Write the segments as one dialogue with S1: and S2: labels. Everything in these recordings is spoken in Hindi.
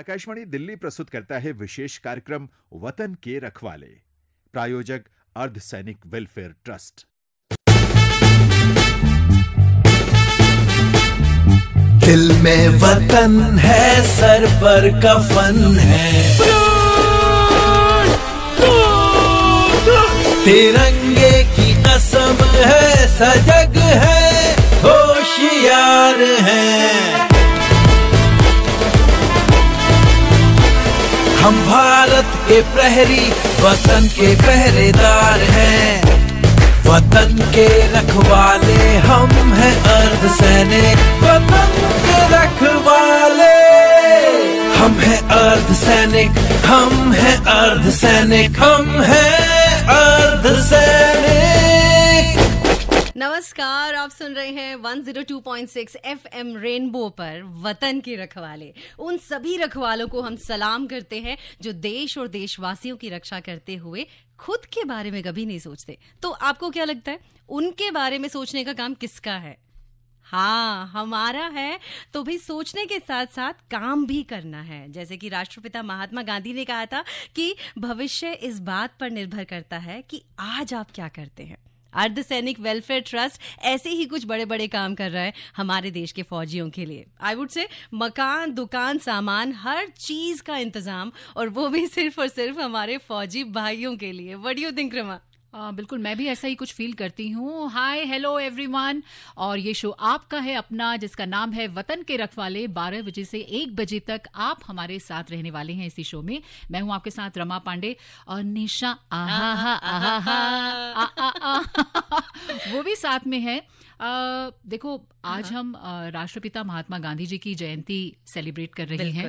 S1: आकाशवाणी दिल्ली प्रस्तुत करता है विशेष कार्यक्रम वतन के रखवाले प्रायोजक अर्धसैनिक वेलफेयर ट्रस्ट
S2: दिल में वतन है सर पर कफन है तिरंगे की कसम है सजग है होशियार है हम भारत के प्रहरी वतन के पहरेदार हैं वतन के रखवाले हम हैं अर्ध सैनिक वतन के रखवाले हम हैं अर्ध सैनिक हम हैं अर्ध सैनिक हम हैं अर्ध सैनिक नमस्कार आप सुन
S3: रहे हैं 102.6 एफएम रेनबो पर वतन के रखवाले उन सभी रखवालों को हम सलाम करते हैं जो देश और देशवासियों की रक्षा करते हुए खुद के बारे में कभी नहीं सोचते तो आपको क्या लगता है उनके बारे में सोचने का काम किसका है हाँ हमारा है तो भी सोचने के साथ साथ काम भी करना है जैसे कि राष्ट्रपिता महात्मा गांधी ने कहा था कि भविष्य इस बात पर निर्भर करता है कि आज आप क्या करते हैं अर्धसैनिक वेलफेयर ट्रस्ट ऐसे ही कुछ बड़े बड़े काम कर रहा है हमारे देश के फौजियों के लिए आई वुड से मकान दुकान सामान हर चीज का इंतजाम और वो भी सिर्फ और सिर्फ हमारे फौजी भाइयों के लिए
S4: वडियो यू आ, बिल्कुल मैं भी ऐसा ही कुछ फील करती हूँ हाय हेलो एवरीवन और ये शो आपका है अपना जिसका नाम है वतन के रखवाले बारह बजे से एक बजे तक आप हमारे साथ रहने वाले हैं इसी शो में मैं हूँ आपके साथ रमा पांडे और निशा आहा, आहा, आहा, आहा, आहा, आहा, आहा, आहा वो भी साथ में है आ, देखो आज हाँ। हम राष्ट्रपिता महात्मा गांधी जी की जयंती सेलिब्रेट कर रहे हैं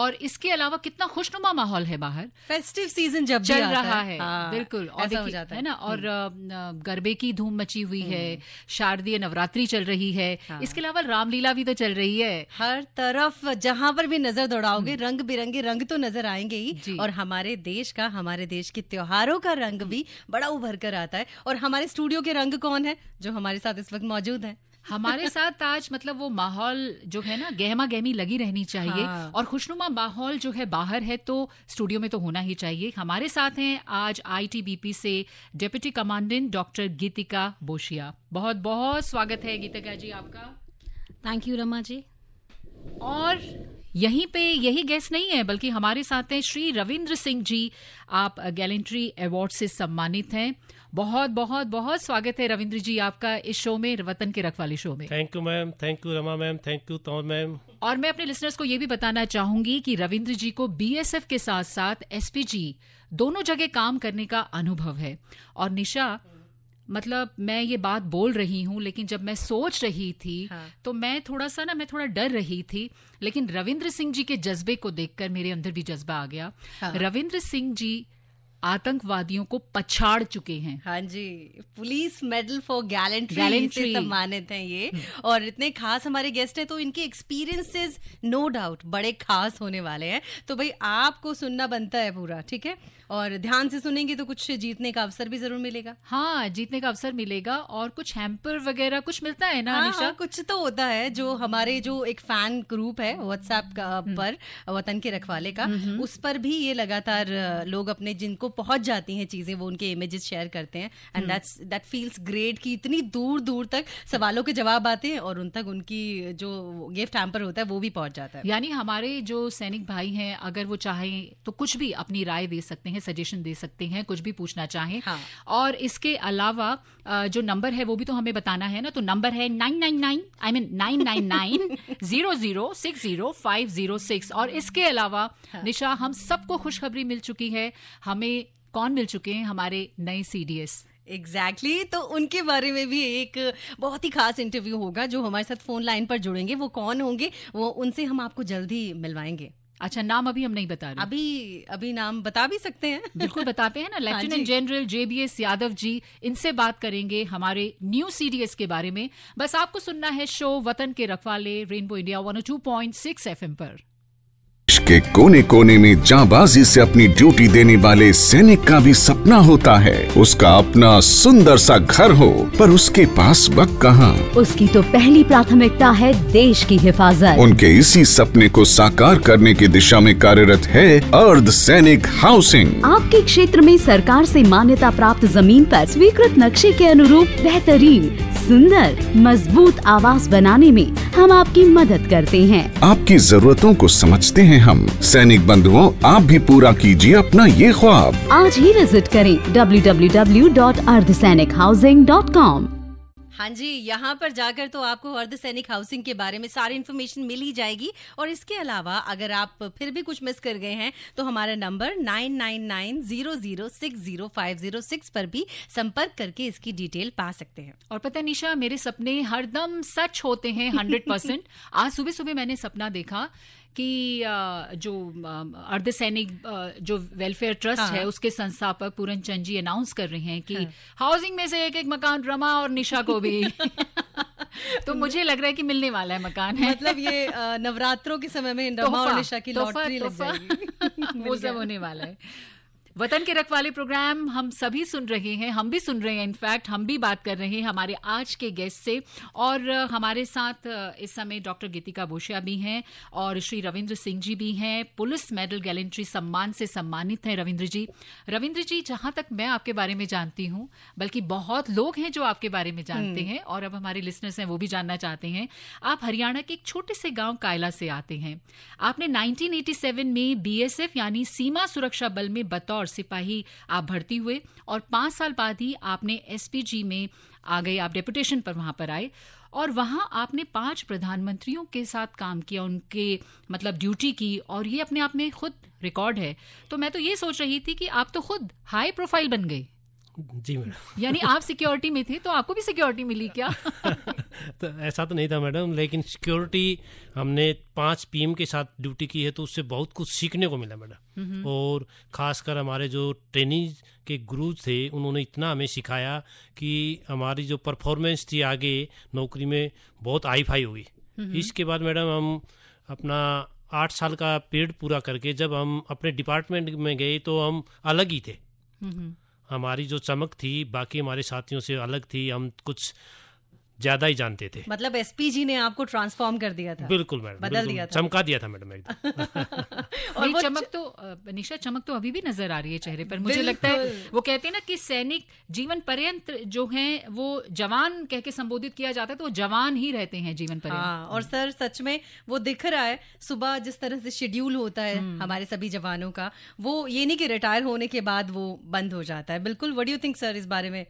S4: और इसके अलावा कितना खुशनुमा माहौल है बाहर फेस्टिव सीजन जब चल रहा है, है हाँ, बिल्कुल और हो जाता है ना और हम्म। गरबे की धूम मची हुई है हम्म। शारदीय नवरात्रि चल रही है हाँ। इसके अलावा रामलीला भी तो चल रही है हर तरफ जहां पर भी नजर
S3: दौड़ाओगे हम्म। रंग बिरंगे रंग तो नजर आएंगे ही और हमारे देश का हमारे देश के त्योहारों का रंग भी बड़ा उभर कर आता है और हमारे स्टूडियो के रंग कौन है जो हमारे साथ इस वक्त मौजूद हैं
S4: हमारे साथ आज मतलब वो माहौल जो है ना गहमा गहमी लगी रहनी चाहिए हाँ। और खुशनुमा माहौल जो है बाहर है तो स्टूडियो में तो होना ही चाहिए हमारे साथ हैं आज आईटीबीपी से deputy commandant doctor Geetika Boshiya बहुत बहुत स्वागत है गीतिका जी आपका थैंक यू रमा जी और यहीं पे यही गैस नहीं है बल्कि हमारे साथ हैं श्री रविंद्र सिंह जी आप गैलेंट्री अवार्ड से सम्मानित हैं बहुत बहुत बहुत स्वागत है रविंद्र जी आपका इस शो में वतन के
S5: रखवाली शो में thank you ma'am thank you Rama ma'am thank you तौर मैम
S4: और मैं अपने लिसनर्स को ये भी बताना चाहूंगी कि रविंद्र जी को बीएसएफ के साथ साथ एसपीजी दोनों जगह काम करने का अनुभव है और निशा मतलब मैं ये बात बोल रही हूँ लेकिन जब मैं सोच रही थी हाँ। तो मैं थोड़ा सा ना मैं थोड़ा डर रही थी लेकिन रविंद्र सिंह जी के जज्बे को देखकर मेरे अंदर भी जज्बा आ गया हाँ। रविंद्र सिंह जी आतंकवादियों को पछाड़ चुके हैं हाँ जी police medal for gallantry gallantry सम्मानित
S3: हैं ये हम्म। और इतने खास हमारे गेस्ट हैं तो इनके एक्सपीरियंसेस नो डाउट बड़े खास होने वाले हैं तो भाई आपको सुनना बनता है पूरा ठीक है और ध्यान से सुनेंगे तो कुछ जीतने का अवसर भी जरूर मिलेगा हाँ जीतने का अवसर मिलेगा और कुछ हैम्पर वगैरह कुछ मिलता है ना हाँ, हाँ, कुछ तो होता है जो हमारे जो एक फैन ग्रुप है व्हाट्सएप हम्म। पर वतन के रखवाले का हम्म, उस पर भी ये लगातार लोग अपने जिनको पहुंच जाती हैं चीज़ें वो उनके इमेजेस शेयर करते हैं and that's that feels great कि इतनी दूर दूर तक सवालों के जवाब आते हैं और उन तक उनकी जो गिफ्ट हैम्पर होता है वो भी पहुंच जाता है यानी
S4: हमारे जो सैनिक भाई हैं अगर वो चाहें तो कुछ भी अपनी राय दे सकते हैं सजेशन दे सकते हैं कुछ भी पूछना चाहें हाँ. और इसके अलावा जो नंबर है वो भी तो हमें बताना है ना तो नंबर है nine nine nine I mean nine nine nine zero zero six zero five zero six और इसके अलावा हाँ. निशा हम सबको खुशखबरी मिल चुकी है हमें कौन मिल चुके हैं हमारे नए सीडीएस एग्जैक्टली exactly, तो उनके बारे में भी एक बहुत ही खास
S3: इंटरव्यू होगा जो हमारे साथ फोन लाइन पर जुड़ेंगे वो कौन होंगे वो उनसे हम आपको जल्द ही मिलवाएंगे
S4: अच्छा नाम अभी हम नहीं बता रहे अभी अभी नाम बता भी सकते हैं बिल्कुल बताते हैं ना lieutenant general JBS Yadav ji इनसे बात करेंगे हमारे न्यू सीडीएस के बारे में बस आपको सुनना है शो वतन के रखवाले rainbow India one two point six F पर
S1: के कोने कोने में जाबाजी से अपनी ड्यूटी देने वाले सैनिक का भी सपना होता है उसका अपना सुंदर सा घर हो पर उसके पास वक्त कहाँ
S3: उसकी तो पहली प्राथमिकता है देश की हिफाजत उनके
S1: इसी सपने को साकार करने की दिशा में कार्यरत है अर्ध सैनिक हाउसिंग
S3: आपके क्षेत्र में सरकार से
S4: मान्यता प्राप्त जमीन पर स्वीकृत नक्शे के अनुरूप बेहतरीन सुंदर मजबूत आवास बनाने में हम आपकी मदद करते हैं
S1: आपकी जरूरतों को समझते हैं हम सैनिक बंधुओं आप भी पूरा कीजिए अपना ये ख्वाब
S3: आज ही विजिट करें www.ardhsainikhousing.com
S2: हाँ जी यहाँ पर
S3: जाकर तो आपको अर्ध सैनिक हाउसिंग के बारे में सारी इन्फॉर्मेशन मिल ही जाएगी और इसके अलावा अगर आप फिर भी कुछ मिस कर गए हैं तो हमारा number nine nine nine zero zero six zero five
S4: zero six पर भी संपर्क करके इसकी डिटेल पा सकते हैं और पता निशा मेरे सपने हरदम सच होते हैं हंड्रेड परसेंट आज सुबह सुबह मैंने सपना देखा कि जो अर्धसैनिक जो वेलफेयर ट्रस्ट हाँ। है उसके संस्थापक पूरन चंद जी अनाउंस कर रहे हैं कि हाँ। हाउसिंग में से एक एक मकान रमा और निशा को भी तो मुझे लग रहा है कि मिलने वाला है मकान है मतलब ये नवरात्रों के समय में रमा और निशा की लॉटरी लग जाएगी वो सब होने वाला है वतन के रखवाले प्रोग्राम हम सभी सुन रहे हैं हम भी सुन रहे हैं इनफैक्ट हम भी बात कर रहे हैं हमारे आज के गेस्ट से और हमारे साथ इस समय डॉक्टर गीतिका बोशिया भी हैं और श्री रविंद्र सिंह जी भी हैं पुलिस मेडल गैलेंट्री सम्मान से सम्मानित हैं रविंद्र जी रविंद्र जी जहां तक मैं आपके बारे में जानती हूं बल्कि बहुत लोग हैं जो आपके बारे में जानते हम्म। हैं और अब हमारे लिसनर्स हैं वो भी जानना चाहते हैं आप हरियाणा के एक छोटे से गाँव कायला से आते हैं आपने नाइनटीन में बी यानी सीमा सुरक्षा बल में बतौर और सिपाही आप भर्ती हुए और पाँच साल बाद ही आपने एसपीजी में आ गए आप डेपुटेशन पर वहाँ पर आए और वहाँ आपने पांच प्रधानमंत्रियों के साथ काम किया उनके मतलब ड्यूटी की और ये अपने आप में खुद रिकॉर्ड है तो मैं तो ये सोच रही थी कि आप तो खुद हाई प्रोफाइल बन
S5: गए जी मैडम
S4: यानी आप सिक्योरिटी में थे तो आपको भी सिक्योरिटी मिली क्या
S5: तो ऐसा तो नहीं था मैडम लेकिन सिक्योरिटी हमने पाँच पीएम के साथ ड्यूटी की है तो उससे बहुत कुछ सीखने को मिला मैडम और खासकर हमारे जो ट्रेनिंग के गुरु थे उन्होंने इतना हमें सिखाया कि हमारी जो परफॉर्मेंस थी आगे नौकरी में बहुत आई फाई हुई इसके बाद मैडम हम अपना आठ साल का पीरियड पूरा करके जब हम अपने डिपार्टमेंट में गए तो हम अलग ही थे हमारी जो चमक थी बाकी हमारे साथियों से अलग थी हम कुछ ज्यादा ही जानते थे
S4: मतलब एसपी जी ने आपको ट्रांसफॉर्म कर दिया
S3: था
S5: बिल्कुल मैडम बदल दिया था चमका दिया था मैडम एकदम
S4: और वो चमक तो निशा चमक तो अभी भी नजर आ रही है चेहरे पर मुझे लगता है वो कहते हैं ना कि सैनिक जीवन पर्यंत जो है वो जवान कह के संबोधित किया जाता है तो वो जवान ही रहते हैं जीवन पर्यंत हाँ, और सर सच में वो दिख रहा है सुबह जिस तरह से शेड्यूल
S3: होता है हम्म। हमारे सभी जवानों का वो ये नहीं कि रिटायर होने के बाद वो बंद हो जाता है बिल्कुल वट यू थिंक सर इस बारे में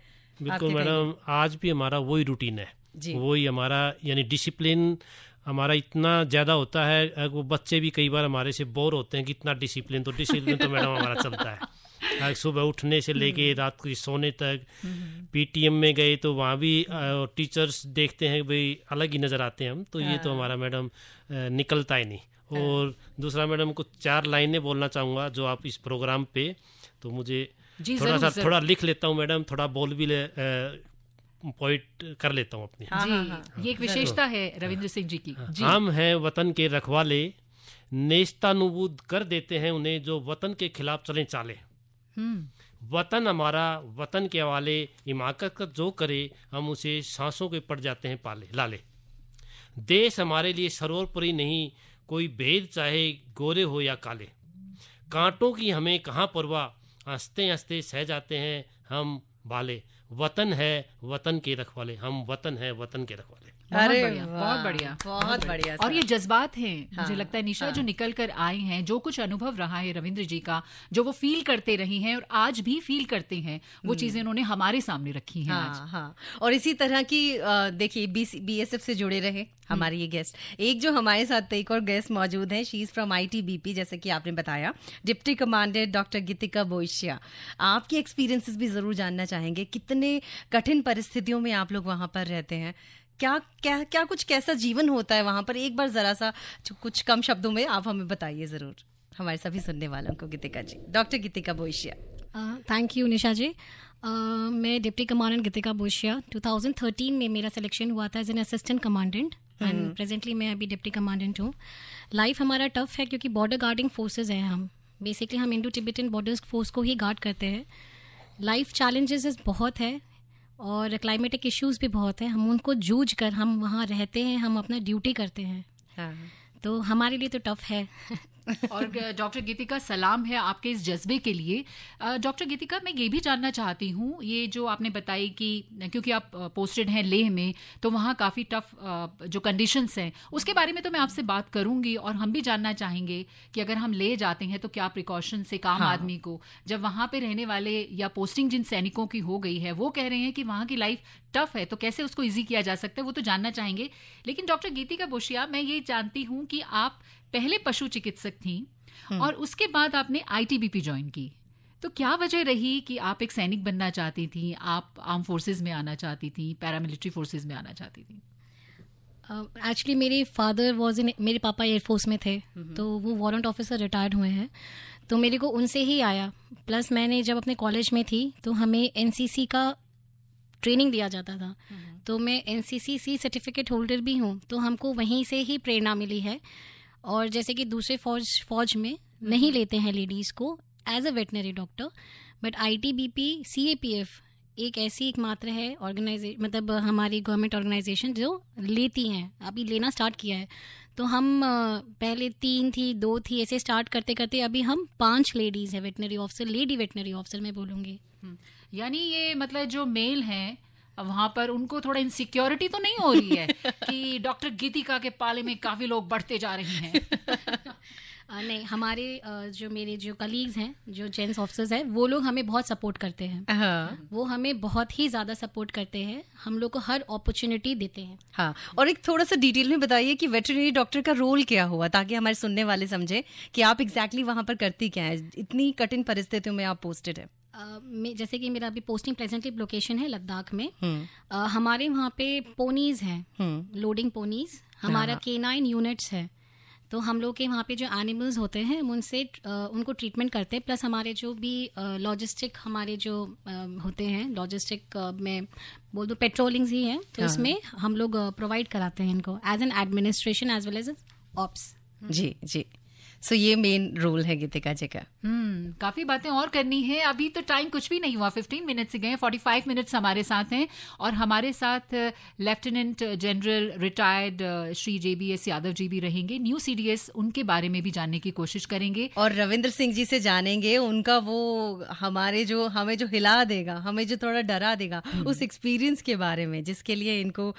S3: बिल्कुल मैडम
S5: आज भी हमारा वही रूटीन है वही हमारा यानी डिसिप्लिन हमारा इतना ज़्यादा होता है वो बच्चे भी कई बार हमारे से बोर होते हैं कि इतना डिसिप्लिन तो डिसिप्लिन तो मैडम हमारा चलता है सुबह उठने से लेके हम्म। रात को सोने तक पीटीएम हम्म। में गए तो वहाँ भी टीचर्स देखते हैं भाई अलग ही नज़र आते हैं हम तो ये तो हाँ। हमारा मैडम निकलता ही नहीं हाँ। और दूसरा मैडम को चार लाइनें बोलना चाहूँगा जो आप इस प्रोग्राम पे तो मुझे थोड़ा सा थोड़ा लिख लेता हूँ मैडम थोड़ा बोल भी ले, पॉइंट कर लेता हूँ अपने हाँ, हाँ, हाँ।
S4: ये एक विशेषता है रविंद्र सिंह जी की जी। हम
S5: हैं वतन के रखवाले नेस्तानुबूद कर देते हैं उन्हें जो वतन के खिलाफ चले चाले
S2: हम्म।
S5: वतन हमारा वतन के हवाले इमाकत जो करे हम उसे सांसों के पड़ जाते हैं पाले लाले देश हमारे लिए सरोवरपुरी नहीं कोई भेद चाहे गोरे हो या काले कांटों की हमें कहाँ परवा हंसते हंसते सह जाते हैं हम बाले वतन है वतन के रखवाले हम वतन है वतन के रखवाले
S4: अरे बहुत बढ़िया बहुत बढ़िया और ये जज्बात हैं हाँ। मुझे लगता है निशा हाँ। जो निकल कर आए हैं जो कुछ अनुभव रहा है रविंद्र जी का जो वो फील करते रहे हैं और आज भी फील करते हैं वो हम्म। चीजें उन्होंने हमारे सामने रखी हैं हाँ, और इसी तरह की देखिए बी
S3: एस एफ से जुड़े रहे हमारे हम्म। ये गेस्ट एक जो हमारे साथ एक और गेस्ट मौजूद है she is from I T जैसे कि आपने बताया deputy commandant doctor Geetika Boishiya आपके एक्सपीरियंसेस भी जरूर जानना चाहेंगे कितने कठिन परिस्थितियों में आप लोग वहां पर रहते हैं क्या क्या क्या कुछ कैसा जीवन होता है वहाँ पर एक बार ज़रा सा कुछ कम शब्दों में आप हमें बताइए ज़रूर हमारे सभी सुनने वालों को Geetika ji doctor Geetika Boshiya
S6: thank you Nisha ji uh, मैं डिप्टी कमांडेंट गीतिका बोशिया 2013 में मेरा सिलेक्शन हुआ था as an assistant commandant and presently मैं अभी डिप्टी कमांडेंट हूँ लाइफ हमारा टफ है क्योंकि बॉर्डर गार्डिंग फोर्सेज हैं हम बेसिकली हम इंडो टिबिटन बॉर्डर फोर्स को ही गार्ड करते हैं लाइफ चैलेंजेस बहुत है और क्लाइमेटिक इश्यूज भी बहुत हैं हम उनको जूझ कर हम वहाँ रहते हैं हम अपना ड्यूटी करते हैं हाँ। तो हमारे लिए तो टफ है
S4: और डॉक्टर गीतिका सलाम है आपके इस जज्बे के लिए डॉक्टर गीतिका मैं ये भी जानना चाहती हूँ ये जो आपने बताई कि क्योंकि आप पोस्टेड हैं लेह में तो वहाँ काफ़ी टफ जो कंडीशंस हैं उसके बारे में तो मैं आपसे बात करूँगी और हम भी जानना चाहेंगे कि अगर हम ले जाते हैं तो क्या प्रिकॉशन से काम हाँ। आदमी को जब वहाँ पर रहने वाले या पोस्टिंग जिन सैनिकों की हो गई है वो कह रहे हैं कि वहाँ की लाइफ टफ है तो कैसे उसको ईजी किया जा सकता है वो तो जानना चाहेंगे लेकिन डॉक्टर गीतिका बोशिया मैं ये जानती हूँ कि आप पहले पशु चिकित्सक थी हम्म। और उसके बाद आपने आईटीबीपी ज्वाइन की तो क्या वजह रही कि आप एक सैनिक बनना चाहती थी आप आर्म फोर्सेज में आना चाहती थी पैरामिलिट्री फोर्सेज में आना चाहती थी
S6: एक्चुअली मेरे फादर वॉज इन मेरे पापा एयरफोर्स में थे तो वो वारंट ऑफिसर रिटायर्ड हुए हैं तो मेरे को उनसे ही आया प्लस मैंने जब अपने कॉलेज में थी तो हमें एनसीसी का ट्रेनिंग दिया जाता था हम्म। तो मैं एन सी सर्टिफिकेट होल्डर भी हूँ तो हमको वहीं से ही प्रेरणा मिली है और जैसे कि दूसरे फौज फौज में नहीं हम्म। लेते हैं लेडीज़ को as a veterinary doctor but I T B P C A P F एक ऐसी एक मात्र है ऑर्गेनाइजे मतलब हमारी गवर्नमेंट ऑर्गेनाइजेशन जो लेती हैं अभी लेना स्टार्ट किया है तो हम पहले तीन थी दो थी ऐसे स्टार्ट करते करते अभी हम पांच लेडीज़ हैं veterinary officer lady veterinary officer मैं बोलूँगी
S2: हम्म।
S4: यानी ये मतलब जो मेल हैं वहां पर उनको थोड़ा इनसिक्योरिटी तो नहीं हो रही है कि डॉक्टर गीतिका के पाले में काफी लोग बढ़ते जा रहे हैं नहीं
S6: हमारे जो मेरे जो कलीग्स हैं जो जेंट्स ऑफिसर्स हैं वो लोग हमें बहुत सपोर्ट करते हैं हाँ। वो हमें बहुत ही ज़्यादा सपोर्ट करते हैं हम लोग को हर अपॉर्चुनिटी देते हैं
S3: हाँ और एक थोड़ा सा डिटेल में बताइए कि वेटरनरी डॉक्टर का रोल क्या हुआ ताकि हमारे सुनने वाले समझे कि आप एग्जैक्टली exactly वहाँ पर करती क्या है इतनी कठिन परिस्थितियों में आप पोस्टेड है
S6: जैसे कि मेरा अभी पोस्टिंग प्रेजेंटली लोकेशन है लद्दाख में आ, हम्म। हमारे वहाँ पे पोनीज हैं लोडिंग हम्म। पोनीज हमारा के नाइन यूनिट्स है तो हम लोग के वहाँ पे जो एनिमल्स होते हैं हम उनसे उनको ट्रीटमेंट करते हैं प्लस हमारे जो भी लॉजिस्टिक हमारे जो होते हैं लॉजिस्टिक में बोल दो पेट्रोलिंग्स ही हैं तो उसमें हाँ, हाँ। हम लोग प्रोवाइड
S4: कराते हैं इनको as an administration as well as ops
S6: जी
S3: जी सो ये मेन रोल है गीतिका जी का
S4: हम्म, काफी बातें और करनी है अभी तो टाइम कुछ भी नहीं हुआ फिफ्टीन मिनट्स गए फोर्टी फाइव मिनट्स हमारे साथ हैं और हमारे साथ lieutenant general retired Shri J B S Yadav ji भी रहेंगे न्यू सी डी एस उनके बारे में भी जानने की कोशिश करेंगे और रविंद्र सिंह जी से जानेंगे उनका वो हमारे जो हमें जो हिला
S3: देगा हमें जो थोड़ा डरा देगा हम्म। उस एक्सपीरियंस के बारे में जिसके लिए इनको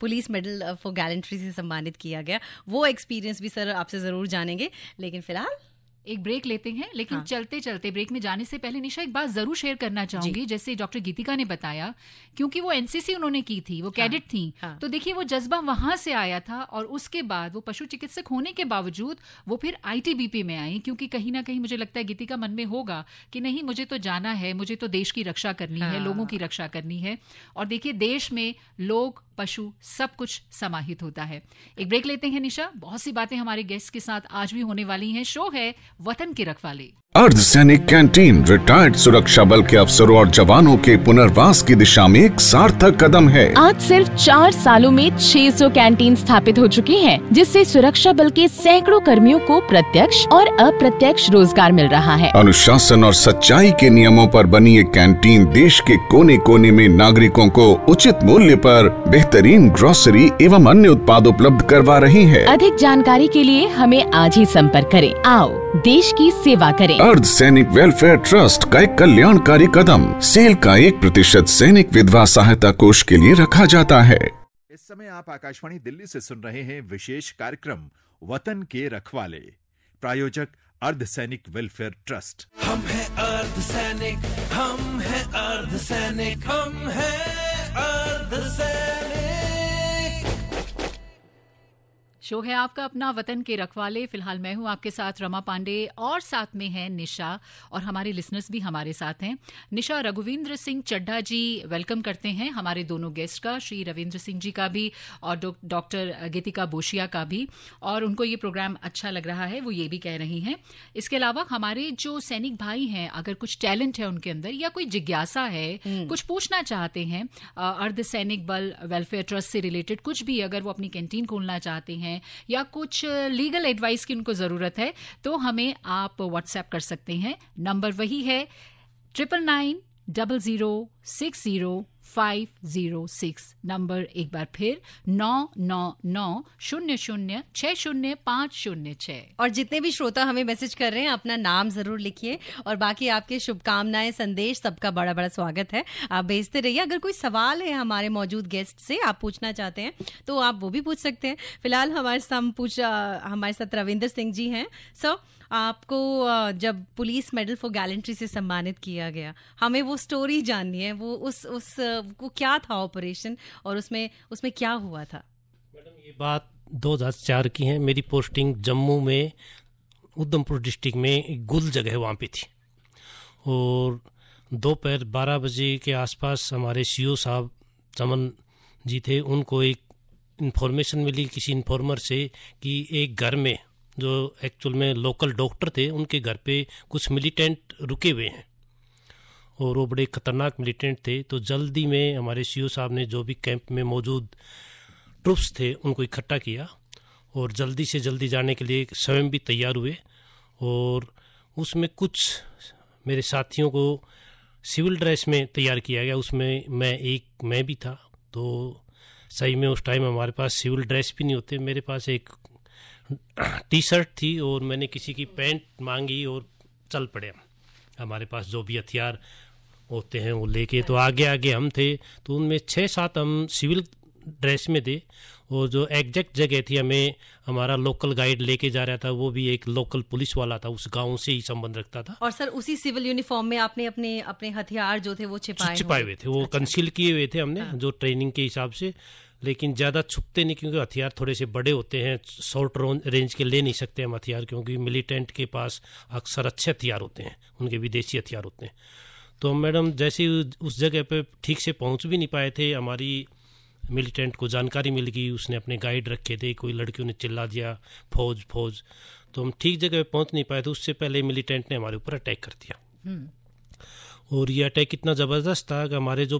S3: पुलिस मेडल फॉर गैलेंट्री से सम्मानित किया गया वो एक्सपीरियंस भी सर आपसे जरूर जान जानेंगे
S4: लेकिन फिलहाल एक ब्रेक लेते हैं लेकिन हाँ. चलते चलते ब्रेक में जाने से पहले निशा एक बात जरूर शेयर करना चाहूंगी जैसे डॉक्टर गीतिका ने बताया क्योंकि वो एनसीसी उन्होंने की थी वो कैडेट हाँ. थी हाँ. तो देखिए वो जज्बा वहां से आया था और उसके बाद वो पशु चिकित्सक होने के बावजूद वो फिर आईटीबीपी में आई क्योंकि कहीं ना कहीं मुझे लगता है गीतिका मन में होगा कि नहीं मुझे तो जाना है मुझे तो देश की रक्षा करनी है लोगों की हाँ। रक्षा करनी है और देखिए देश में लोग पशु सब कुछ समाहित होता है एक ब्रेक लेते हैं निशा बहुत सी बातें हमारे गेस्ट के साथ आज भी होने वाली हैं शो है वतन की रखवाले
S1: अर्ध सैनिक कैंटीन रिटायर्ड सुरक्षा बल के अफसरों और जवानों के पुनर्वास की दिशा में एक सार्थक कदम है
S4: आज सिर्फ चार सालों में 600 कैंटीन स्थापित हो चुकी हैं, जिससे सुरक्षा बल के सैकड़ों कर्मियों को प्रत्यक्ष और अप्रत्यक्ष रोजगार मिल रहा है
S1: अनुशासन और सच्चाई के नियमों आरोप बनी ये कैंटीन देश के कोने कोने में नागरिकों को उचित मूल्य आरोप बेहतरीन ग्रोसरी एवं अन्य उत्पाद उपलब्ध करवा रही है
S4: अधिक जानकारी के लिए हमें आज ही संपर्क करें आओ देश की सेवा करें अर्ध
S1: सैनिक वेलफेयर ट्रस्ट का एक कल्याणकारी कदम सेल का एक प्रतिशत सैनिक विधवा सहायता कोष के लिए रखा जाता है इस समय आप आकाशवाणी दिल्ली से सुन रहे हैं विशेष कार्यक्रम वतन के रखवाले प्रायोजक अर्ध सैनिक वेलफेयर ट्रस्ट हम
S2: है अर्ध सैनिक हम है अर्ध सैनिक हम है अर्ध सैनिक
S4: शो है आपका अपना वतन के रखवाले फिलहाल मैं हूं आपके साथ रमा पांडे और साथ में हैं निशा और हमारे लिसनर्स भी हमारे साथ हैं निशा रघुवींद्र सिंह चड्ढा जी वेलकम करते हैं हमारे दोनों गेस्ट का श्री रविंद्र सिंह जी का भी और डॉक्टर गीतिका बोशिया का भी और उनको ये प्रोग्राम अच्छा लग रहा है वो ये भी कह रही हैं इसके अलावा हमारे जो सैनिक भाई हैं अगर कुछ टैलेंट है उनके अंदर या कोई जिज्ञासा है हम्म। कुछ पूछना चाहते हैं अर्ध सैनिक बल वेलफेयर ट्रस्ट से रिलेटेड कुछ भी अगर वो अपनी कैंटीन खोलना चाहते हैं हैं या कुछ लीगल एडवाइस की उनको ज़रूरत है तो हमें आप व्हाट्सएप कर सकते हैं नंबर वही है triple nine double zero six zero five zero six number एक बार फिर नौ नौ नौ शून्य शून्य छः शून्य पाँच शून्य छः और जितने भी
S3: श्रोता हमें मैसेज कर रहे हैं अपना नाम जरूर लिखिए और बाकी आपके शुभकामनाएं संदेश सबका बड़ा बड़ा स्वागत है आप भेजते रहिए अगर कोई सवाल है हमारे मौजूद गेस्ट से आप पूछना चाहते हैं तो आप वो भी पूछ सकते हैं फिलहाल हमारे साथ पूछ हमारे साथ रविंदर सिंह जी हैं सर so, आपको जब पुलिस मेडल फॉर गैलेंट्री से सम्मानित किया गया हमें वो स्टोरी जाननी है वो उस उस को क्या था ऑपरेशन और उसमें उसमें क्या हुआ था
S5: मैडम ये बात 2004 की है मेरी पोस्टिंग जम्मू में उधमपुर डिस्ट्रिक्ट में एक गुल जगह वहाँ पे थी और दोपहर बारह बजे के आसपास हमारे सी e साहब चमन जी थे उनको एक इन्फॉर्मेशन मिली किसी इन्फॉर्मर से कि एक घर में जो एक्चुअल में लोकल डॉक्टर थे उनके घर पे कुछ मिलिटेंट रुके हुए हैं और वो बड़े ख़तरनाक मिलिटेंट थे तो जल्दी में हमारे सी e साहब ने जो भी कैंप में मौजूद ट्रुप्स थे उनको इकट्ठा किया और जल्दी से जल्दी जाने के लिए स्वयं भी तैयार हुए और उसमें कुछ मेरे साथियों को सिविल ड्रेस में तैयार किया गया उसमें मैं एक मैं भी था तो सही में उस टाइम हमारे पास सिविल ड्रेस भी नहीं होते मेरे पास एक टी शर्ट थी और मैंने किसी की पैंट मांगी और चल पड़े हमारे पास जो भी हथियार होते हैं वो लेके तो आगे आगे हम थे तो उनमें छः सात हम सिविल ड्रेस में थे और जो एग्जैक्ट जगह थी हमें हमारा लोकल गाइड लेके जा रहा था वो भी एक लोकल पुलिस वाला था उस गांव से ही संबंध रखता था
S3: और सर उसी सिविल यूनिफॉर्म में आपने अपने अपने हथियार जो थे वो छिपाए छिपाए हुए
S5: थे वो अच्छा। कंसील किए हुए थे हमने हाँ। जो ट्रेनिंग के हिसाब से लेकिन ज़्यादा छुपते नहीं क्योंकि हथियार थोड़े से बड़े होते हैं शॉर्ट रेंज के ले नहीं सकते हम हथियार क्योंकि मिलिटेंट के पास अक्सर अच्छे हथियार होते हैं उनके विदेशी हथियार होते हैं तो हम मैडम जैसे उस जगह पे ठीक से पहुंच भी नहीं पाए थे हमारी मिलिटेंट को जानकारी मिल गई उसने अपने गाइड रखे थे कोई लड़कियों ने चिल्ला दिया फौज फौज तो हम ठीक जगह पे पहुंच नहीं पाए थे उससे पहले मिलिटेंट ने हमारे ऊपर अटैक कर दिया हम्म। और ये अटैक इतना ज़बरदस्त था कि हमारे जो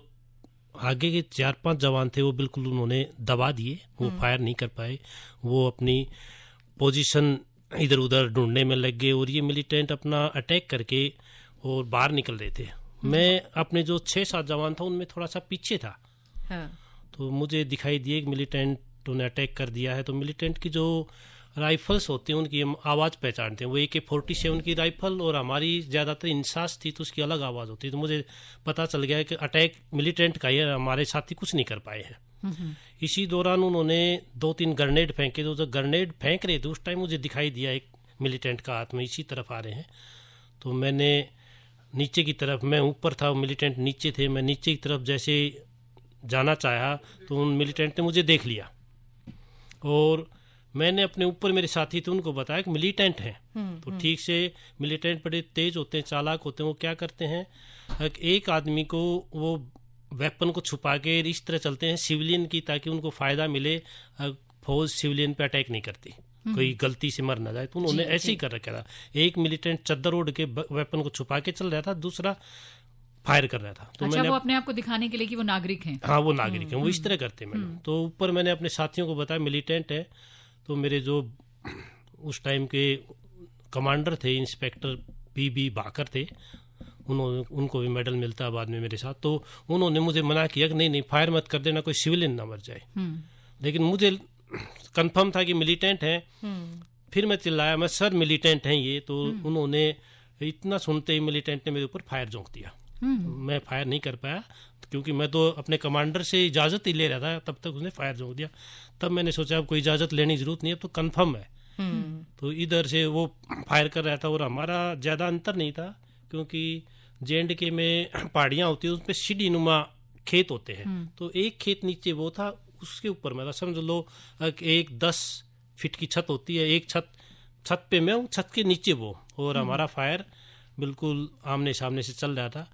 S5: आगे के चार पांच जवान थे वो बिल्कुल उन्होंने दबा दिए वो फायर हम्म। नहीं कर पाए वो अपनी पोजीशन इधर उधर ढूंढने में लग गए और ये मिलिटेंट अपना अटैक करके और बाहर निकल रहे थे हम्म। मैं अपने जो छः सात जवान था उनमें थोड़ा सा पीछे था हाँ। तो मुझे दिखाई दिए मिलिटेंट उन्हें अटैक कर दिया है तो मिलिटेंट की जो राइफल्स होती हैं उनकी हम आवाज़ पहचानते हैं वो ए के फोर्टी सेवन की राइफल और हमारी ज़्यादातर इंसास थी तो उसकी अलग आवाज़ होती है तो मुझे पता चल गया कि अटैक मिलिटेंट का है हमारे साथी कुछ नहीं कर पाए हैं इसी दौरान उन्होंने दो तीन ग्रनेड फेंके तो जब ग्रनेड फेंक रहे थे उस टाइम मुझे दिखाई दिया एक मिलिटेंट का हाथ में इसी तरफ आ रहे हैं तो मैंने नीचे की तरफ मैं ऊपर था मिलिटेंट नीचे थे मैं नीचे की तरफ जैसे जाना चाहा तो उन मिलिटेंट ने मुझे देख लिया और मैंने अपने ऊपर मेरे साथी थे उनको बताया कि मिलिटेंट हैं हम्म, तो हम्म। ठीक से मिलिटेंट बड़े तेज होते हैं चालाक होते हैं वो क्या करते हैं एक आदमी को वो वेपन को छुपा के इस तरह चलते हैं सिविलियन की ताकि उनको फायदा मिले फौज सिविलियन पे अटैक नहीं करती हम्म। कोई गलती से मर ना जाए तो उन्होंने ऐसे ही कर रखा था एक मिलिटेंट चद्दर ओढ़ के वेपन को छुपा के चल रहा था दूसरा फायर कर रहा था तो अच्छा, मैंने वो
S4: अपने आप को दिखाने के लिए कि वो नागरिक हैं
S5: हाँ वो नागरिक हैं वो इस तरह करते हैं मैडम तो ऊपर मैंने अपने साथियों को बताया मिलिटेंट है तो मेरे जो उस टाइम के कमांडर थे इंस्पेक्टर पी बी बाकर थे उन्होंने उनको भी मेडल मिलता बाद में मेरे साथ तो उन्होंने मुझे मना किया कि नहीं नहीं फायर मत कर देना कोई सिविलियन ना मर जाए हम्म। लेकिन मुझे कंफर्म था कि मिलिटेंट हैं हम्म। फिर मैं चिल्लाया मैं सर मिलिटेंट हैं ये तो हम्म। उन्होंने इतना सुनते ही मिलिटेंट ने मेरे ऊपर फायर झोंक दिया हम्म। मैं फायर नहीं कर पाया क्योंकि मैं तो अपने कमांडर से इजाज़त ही ले रहा था तब तक उसने फायर झोंक दिया तब मैंने सोचा अब कोई इजाज़त लेने की ज़रूरत नहीं है तो कन्फर्म है हम्म। तो इधर से वो फायर कर रहा था और हमारा ज़्यादा अंतर नहीं था क्योंकि जे एंड के में पहाड़ियां होती हैं उसमें सीढ़ी नुमा खेत होते हैं हम्म। तो एक खेत नीचे वो था उसके ऊपर मैं था समझ लो एक दस फिट की छत होती है एक छत छत पे मैं हूँ छत के नीचे वो और हमारा फायर बिल्कुल आमने सामने से चल रहा था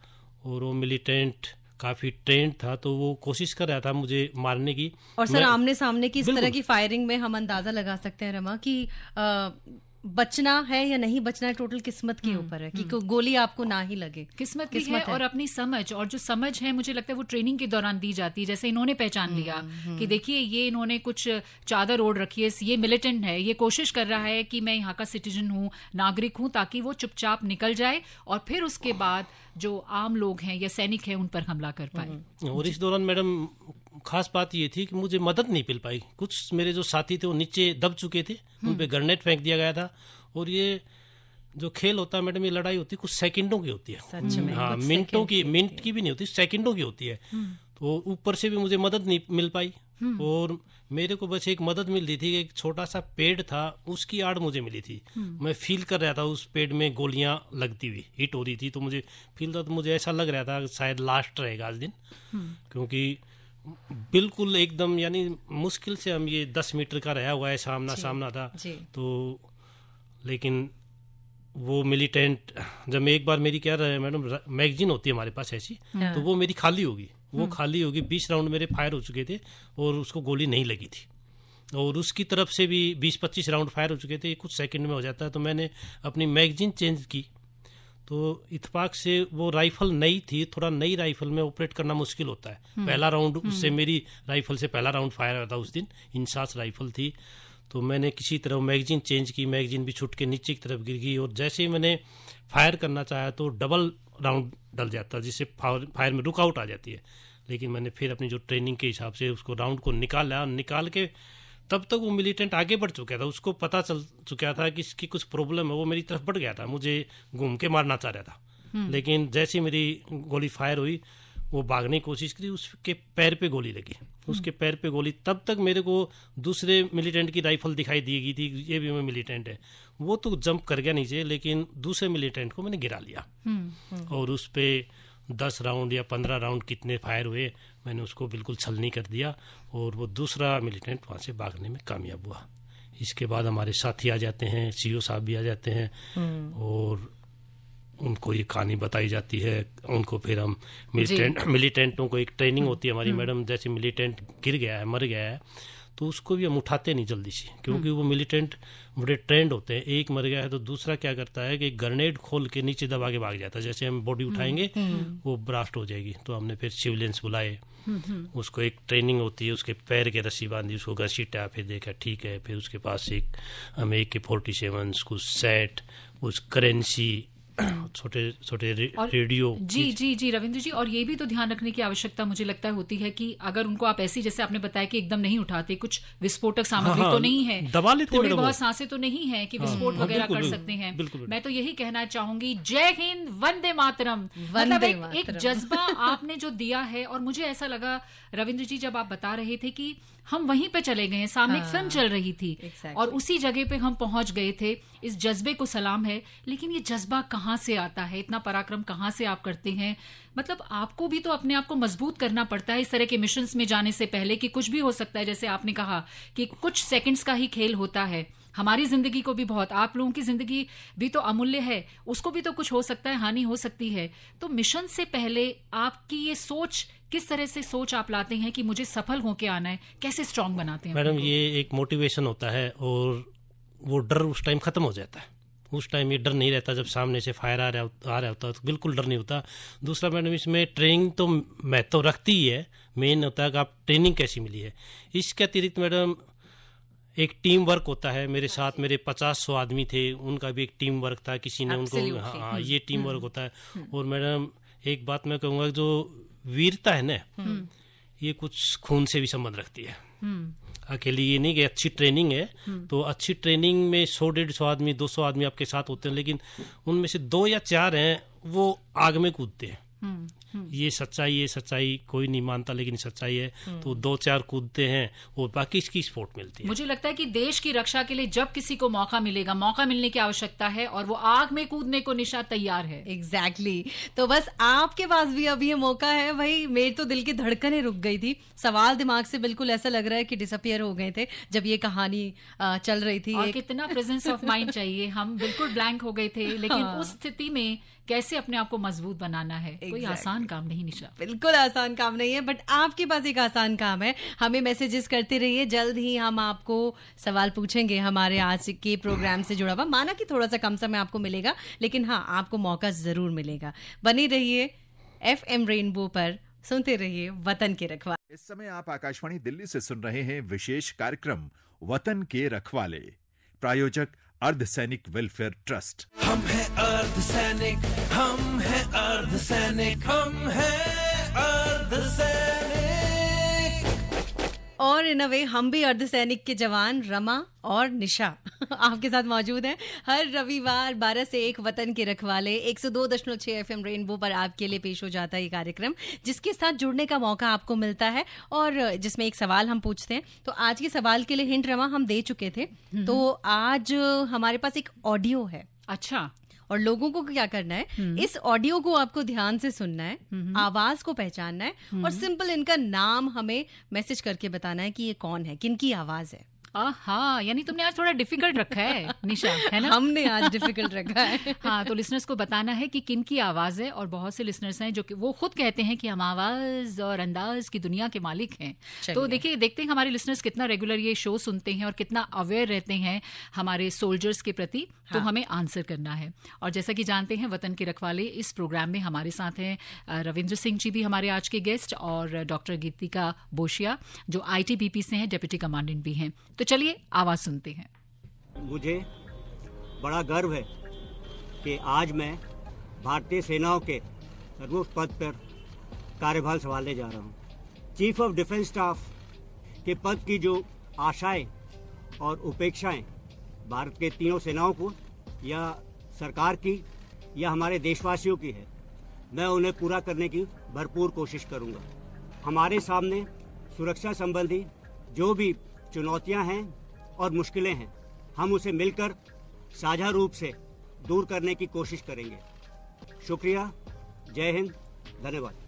S5: और वो मिलिटेंट काफी ट्रेंड था तो वो कोशिश कर रहा था मुझे मारने की और सर आमने
S3: सामने की इस तरह की फायरिंग में हम अंदाजा लगा सकते हैं रमा कि बचना है या नहीं बचना है टोटल किस्मत के हम्म, ऊपर है कि हम्म। गोली आपको ना ही लगे किस्मत की है, है और
S4: अपनी समझ और जो समझ है मुझे लगता है वो ट्रेनिंग के दौरान दी जाती है जैसे इन्होंने पहचान हम्म, लिया कि देखिए ये इन्होंने कुछ चादर ओढ़ रखी है ये मिलिटेंट है ये कोशिश कर रहा है कि मैं यहाँ का सिटीजन हूँ नागरिक हूँ ताकि वो चुपचाप निकल जाए और फिर उसके बाद जो आम लोग हैं या सैनिक हैं उन पर हमला कर पाए हम्म।
S5: और इस दौरान मैडम खास बात ये थी कि मुझे मदद नहीं मिल पाई कुछ मेरे जो साथी थे वो नीचे दब चुके थे हम्म। उन पर ग्रनेड फेंक दिया गया था और ये जो खेल होता है मैडम ये लड़ाई होती है कुछ सेकंडों की होती है हम्म। हाँ मिनटों की मिनट की भी नहीं होती सेकंडों की होती है तो ऊपर से भी मुझे मदद नहीं मिल पाई और मेरे को बस एक मदद मिल रही थी एक छोटा सा पेड़ था उसकी आड़ मुझे मिली थी हम्म। मैं फील कर रहा था उस पेड़ में गोलियां लगती हुई हिट हो रही थी तो मुझे फील था तो मुझे ऐसा लग रहा था शायद लास्ट रहेगा आज दिन हम्म। क्योंकि बिल्कुल एकदम यानी मुश्किल से हम ये दस मीटर का रहा हुआ है सामना सामना था तो लेकिन वो मिलीटेंट जब एक बार मेरी क्या मैडम मैगजीन होती है हमारे पास ऐसी हाँ। तो वो मेरी खाली होगी वो हम्म। खाली होगी बीस राउंड मेरे फायर हो चुके थे और उसको गोली नहीं लगी थी और उसकी तरफ से भी बीस पच्चीस राउंड फायर हो चुके थे कुछ सेकंड में हो जाता है तो मैंने अपनी मैगजीन चेंज की तो इतफाक से वो राइफल नई थी थोड़ा नई राइफल में ऑपरेट करना मुश्किल होता है हम्म। पहला राउंड हम्म। उससे मेरी राइफल से पहला राउंड फायर हुआ था उस दिन इंसास राइफल थी तो मैंने किसी तरह मैगजीन चेंज की मैगजीन भी छुट के नीचे की तरफ गिर गई और जैसे ही मैंने फायर करना चाहा तो डबल राउंड डल जाता है जिससे फायर में रुकआउट आ जाती है लेकिन मैंने फिर अपनी जो ट्रेनिंग के हिसाब से उसको राउंड को निकाला और निकाल के तब तक वो मिलिटेंट आगे बढ़ चुका था उसको पता चल चुका था कि इसकी कुछ प्रॉब्लम है वो मेरी तरफ बढ़ गया था मुझे घूम के मारना चाह रहा था हम्म। लेकिन जैसी मेरी गोली फायर हुई वो भागने की कोशिश करी उसके पैर पे गोली लगी उसके पैर पे गोली तब तक मेरे को दूसरे मिलिटेंट की राइफल दिखाई दी गई थी ये भी मैं मिलिटेंट है वो तो जंप कर गया नीचे लेकिन दूसरे मिलिटेंट को मैंने गिरा लिया हम्म, हम्म। और उस पर दस राउंड या पंद्रह राउंड कितने फायर हुए मैंने उसको बिल्कुल छलनी कर दिया और वो दूसरा मिलिटेंट वहाँ से भागने में कामयाब हुआ इसके बाद हमारे साथी आ जाते हैं सीईओ e साहब भी आ जाते हैं हम्म। और उनको ये कहानी बताई जाती है उनको फिर हम मिलिटेंट मिलिटेंटों को एक ट्रेनिंग होती है हमारी हम्म। मैडम जैसे मिलिटेंट गिर गया है मर गया है तो उसको भी हम उठाते नहीं जल्दी से क्योंकि हम्म। वो मिलिटेंट बड़े ट्रेंड होते हैं एक मर गया है तो दूसरा क्या करता है कि ग्रनेड खोल के नीचे दबा के भाग जाता है जैसे हम बॉडी हम्म। उठाएंगे वो ब्रास्ट हो जाएगी तो हमने फिर सिविलियंस बुलाए उसको एक ट्रेनिंग होती है उसके पैर के रस्सी बांधी उसको घसीटा फिर देखा ठीक है फिर उसके पास एक हम एक के फोर्टी सेवन उसको सेट उस करेंसी छोटे छोटे रेडियो
S4: जी जी जी रविंद्र जी और ये भी तो ध्यान रखने की आवश्यकता मुझे लगता है होती है कि अगर उनको आप ऐसी जैसे आपने बताया कि एकदम नहीं उठाते कुछ विस्फोटक हाँ, सामग्री हाँ, तो नहीं है दबा लेते थोड़े बहुत सांसे तो नहीं है कि हाँ, विस्फोट हाँ, वगैरह कर सकते हैं मैं तो यही कहना चाहूंगी जय हिंद वंदे मातरम मतलब एक जज्बा आपने जो दिया है और मुझे ऐसा लगा रविंद्र जी जब आप बता रहे थे कि हम वहीं पे चले गए सामने हाँ, फिल्म चल रही थी exactly. और उसी जगह पे हम पहुंच गए थे इस जज्बे को सलाम है लेकिन ये जज्बा कहाँ से आता है इतना पराक्रम कहाँ से आप करते हैं मतलब आपको भी तो अपने आप को मजबूत करना पड़ता है इस तरह के मिशन में जाने से पहले कि कुछ भी हो सकता है जैसे आपने कहा कि कुछ सेकेंड्स का ही खेल होता है हमारी जिंदगी को भी बहुत आप लोगों की जिंदगी भी तो अमूल्य है उसको भी तो कुछ हो सकता है हानि हो सकती है तो मिशन से पहले आपकी ये सोच किस तरह से सोच आप लाते हैं कि मुझे सफल होके आना है कैसे स्ट्रांग बनाते
S5: हैं मैडम ये एक मोटिवेशन होता है और वो डर उस टाइम खत्म हो जाता है उस टाइम ये डर नहीं रहता जब सामने से फायर आ रहा आ रहा होता है तो बिल्कुल डर नहीं होता दूसरा मैडम इसमें ट्रेनिंग तो महत्व तो रखती ही है मेन होता है कि आप ट्रेनिंग कैसी मिली है इसके अतिरिक्त मैडम एक टीम वर्क होता है मेरे साथ मेरे पचास सौ आदमी थे उनका भी एक टीम वर्क था किसी ने उनको हाँ, हम्म। ये टीम वर्क हम्म। होता है हम्म। और मैडम एक बात मैं कहूँगा जो वीरता है ना ये कुछ खून से भी संबंध रखती है अकेले ये नहीं कि अच्छी ट्रेनिंग है तो अच्छी ट्रेनिंग में सौ डेढ़ सौ आदमी दो सौ आदमी आपके साथ होते हैं लेकिन उनमें से दो या चार हैं वो आग में कूदते हैं ये सच्चाई ये सच्चाई कोई नहीं मानता लेकिन सच्चाई है हम्म। तो दो चार कूदते हैं वो बाकी इसकी सपोर्ट मिलती है
S4: मुझे लगता है कि देश की रक्षा के लिए जब किसी को मौका मिलेगा मौका मिलने की आवश्यकता है और वो आग में कूदने को निशा तैयार है एग्जैक्टली exactly. तो बस आपके पास भी अब ये
S3: मौका है भाई मेरी तो दिल की धड़कने रुक गई थी सवाल दिमाग से बिल्कुल ऐसा लग रहा है कि डिसअपियर हो गए थे जब ये कहानी चल रही थी और कितना प्रेजेंस ऑफ माइंड
S4: चाहिए हम बिल्कुल ब्लैंक हो गए थे लेकिन हाँ। उस स्थिति में कैसे अपने आप को मजबूत बनाना है exactly. कोई आसान काम नहीं निशा
S3: बिल्कुल आसान काम नहीं है बट आपके पास एक आसान काम है हमें मैसेजेस करते रहिए जल्द ही हम आपको सवाल पूछेंगे हमारे आज के प्रोग्राम से जुड़ा हुआ माना कि थोड़ा सा कम समय आपको मिलेगा लेकिन हाँ आपको मौका जरूर मिलेगा बने रहिए एफ एम रेनबो पर सुनते रहिए वतन के रखवा
S1: इस समय आप आकाशवाणी दिल्ली से सुन रहे हैं विशेष कार्यक्रम वतन के रखवाले प्रायोजक अर्ध सैनिक वेलफेयर ट्रस्ट
S2: हम हैं सैनिक हम हैं सैनिक हम हैं सैनिक
S3: और इन अ वे हम भी अर्धसैनिक के जवान रमा और निशा आपके साथ मौजूद हैं हर रविवार 12 से एक वतन के रखवाले 102.6 एफएम रेनबो पर आपके लिए पेश हो जाता है ये कार्यक्रम जिसके साथ जुड़ने का मौका आपको मिलता है और जिसमें एक सवाल हम पूछते हैं तो आज के सवाल के लिए हिंट रमा हम दे चुके थे हम्म। तो आज हमारे पास एक ऑडियो है अच्छा और लोगों को क्या करना है हम्म। इस ऑडियो को आपको ध्यान से सुनना है हम्म, हम्म। आवाज को पहचानना है और सिंपल इनका नाम हमें मैसेज करके बताना है कि ये कौन है किन
S4: की आवाज है हाँ यानी तुमने आज थोड़ा डिफिकल्ट रखा है निशा है ना हमने आज डिफिकल्ट रखा है हाँ तो लिसनर्स को बताना है कि किन की आवाज है और बहुत से लिसनर्स हैं जो कि वो खुद कहते हैं कि हम आवाज और अंदाज की दुनिया के मालिक हैं तो देखिए देखते हैं हमारे लिसनर्स कितना रेगुलर ये शो सुनते हैं और कितना अवेयर रहते हैं हमारे सोल्जर्स के प्रति तो हाँ। हमें आंसर करना है और जैसा कि जानते हैं वतन के रखवाले इस प्रोग्राम में हमारे साथ हैं रविंद्र सिंह जी भी हमारे आज के गेस्ट और डॉक्टर गीतिका बोशिया जो आईटीबीपी से हैं डेप्यूटी कमांडेंट भी हैं तो तो चलिए आवाज सुनते हैं
S5: मुझे बड़ा गर्व है कि आज मैं भारतीय सेनाओं के सर्वोच्च पद पर कार्यभार संभालने जा रहा हूँ चीफ ऑफ डिफेंस स्टाफ के पद की जो आशाएं और उपेक्षाएं भारत के तीनों सेनाओं को या सरकार की या हमारे देशवासियों की है मैं उन्हें पूरा करने की भरपूर कोशिश करूंगा हमारे सामने सुरक्षा संबंधी जो भी चुनौतियां हैं और मुश्किलें हैं हम उसे मिलकर साझा रूप से दूर करने की कोशिश करेंगे शुक्रिया जय हिंद धन्यवाद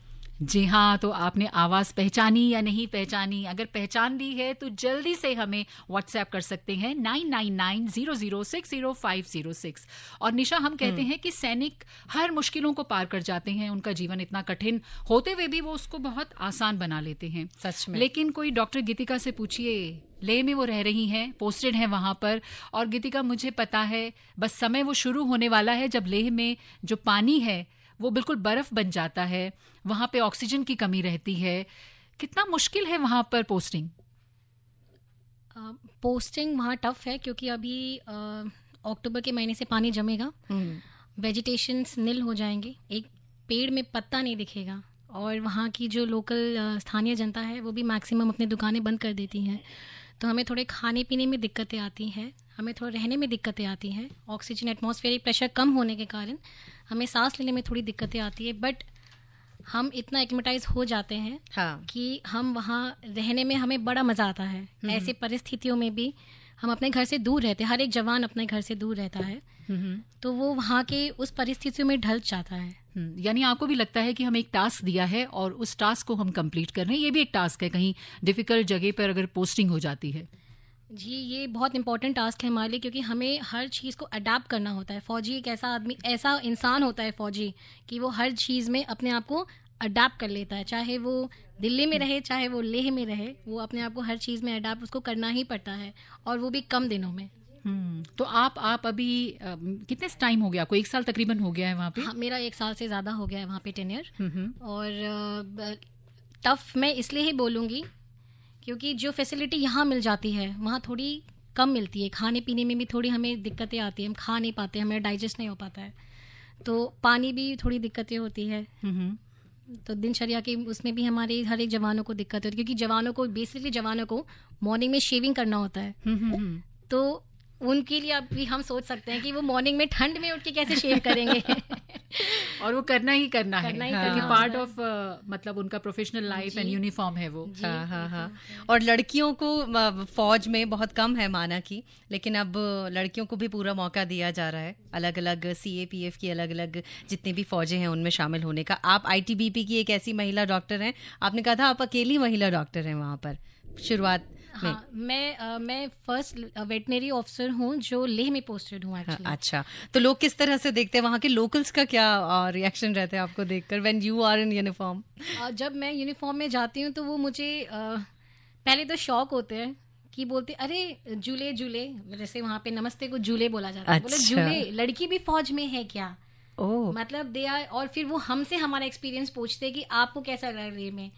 S4: जी हाँ तो आपने आवाज़ पहचानी या नहीं पहचानी अगर पहचान ली है तो जल्दी से हमें व्हाट्सएप कर सकते हैं nine nine nine zero zero six zero five zero six और निशा हम कहते हम्म। हैं कि सैनिक हर मुश्किलों को पार कर जाते हैं उनका जीवन इतना कठिन होते हुए भी वो उसको बहुत आसान बना लेते हैं सच में लेकिन कोई डॉक्टर गीतिका से पूछिए ले में वो रह रही हैं पोस्टेड हैं वहाँ पर और गीतिका मुझे पता है बस समय वो शुरू होने वाला है जब लेह में जो पानी है वो बिल्कुल बर्फ़ बन जाता है वहाँ पे ऑक्सीजन की कमी रहती है कितना मुश्किल है वहाँ पर पोस्टिंग
S6: पोस्टिंग वहाँ टफ है क्योंकि अभी अक्टूबर के महीने से पानी जमेगा वेजिटेशन हम्म। निल हो जाएंगे एक पेड़ में पत्ता नहीं दिखेगा और वहाँ की जो लोकल स्थानीय जनता है वो भी मैक्सिमम अपनी दुकानें बंद कर देती हैं तो हमें थोड़े खाने पीने में दिक्कतें आती हैं हमें थोड़ा रहने में दिक्कतें आती हैं ऑक्सीजन एटमोसफेयरिक प्रेशर कम होने के कारण हमें सांस लेने में थोड़ी दिक्कतें आती है बट हम इतना एक्मेटाइज हो जाते हैं हाँ. कि हम वहाँ रहने में हमें बड़ा मज़ा आता है हम्म। ऐसे परिस्थितियों में भी हम अपने घर से दूर रहते हैं हर एक जवान अपने घर से दूर रहता हम्म।
S2: है
S4: तो वो वहाँ के उस परिस्थितियों में ढल जाता है हम्म, यानी आपको भी लगता है कि हमें एक टास्क दिया है और उस टास्क को हम कंप्लीट कर रहे हैं ये भी एक टास्क है कहीं डिफिकल्ट जगह पर अगर पोस्टिंग हो जाती
S2: है
S6: जी ये बहुत इंपॉर्टेंट टास्क है हमारे लिए क्योंकि हमें हर चीज़ को अडाप्ट करना होता है फ़ौजी एक ऐसा आदमी ऐसा इंसान होता है फ़ौजी कि वो हर चीज़ में अपने आप को अडाप्ट कर लेता है चाहे वो दिल्ली में रहे चाहे वो लेह में रहे वो अपने आप को हर चीज़ में अडाप्ट उसको करना ही पड़ता है और वो भी कम दिनों में
S4: हम्म, तो आप आप अभी कितने टाइम हो गया आपको एक साल तकरीबन हो गया है वहाँ पे हाँ,
S6: मेरा एक साल से ज़्यादा हो गया है वहाँ पे टेनियर हम्म, हम्म। और टफ मैं इसलिए ही बोलूँगी क्योंकि जो फैसिलिटी यहाँ मिल जाती है वहाँ थोड़ी कम मिलती है खाने पीने में भी थोड़ी हमें दिक्कतें आती है हम खा नहीं पाते हमें डाइजेस्ट नहीं हो पाता है तो पानी भी थोड़ी दिक्कतें होती है तो दिनचर्या की उसमें भी हमारे हर एक जवानों को दिक्कत होती है क्योंकि जवानों को बेसिकली जवानों को मॉर्निंग में शेविंग करना होता है तो उनके लिए अब भी हम सोच सकते हैं कि वो मॉर्निंग में ठंड में उठ के कैसे शेव करेंगे
S4: और वो करना ही करना करना है क्योंकि पार्ट ऑफ मतलब उनका प्रोफेशनल लाइफ एंड यूनिफॉर्म है वो हाँ हाँ हाँ और लड़कियों को
S3: फौज में बहुत कम है माना की लेकिन अब लड़कियों को भी पूरा मौका दिया जा रहा है अलग अलग सी ए पी एफ की अलग अलग जितनी भी फौजें हैं उनमें शामिल होने का आप आई टी बी पी की एक ऐसी महिला डॉक्टर हैं आपने कहा था आप अकेली महिला डॉक्टर हैं वहाँ पर शुरुआत हाँ, मैं आ, मैं फर्स्ट वेटनरी ऑफिसर हूँ जो लेह में पोस्टेड हूँ हाँ, अच्छा तो लोग किस तरह से देखते हैं वहाँ के लोकल्स का क्या रिएक्शन रहता है आपको देखकर when you are in uniform
S6: जब मैं यूनिफॉर्म में जाती हूँ तो वो मुझे आ, पहले तो शौक होते हैं कि बोलते अरे झूले जूले जैसे वहाँ पे नमस्ते को जूले बोला जाता है अच्छा। बोले जूले लड़की भी फौज में है क्या Oh. मतलब दे आर और फिर वो हमसे हमारा एक्सपीरियंस पूछते कि आपको कैसा लग रहा है में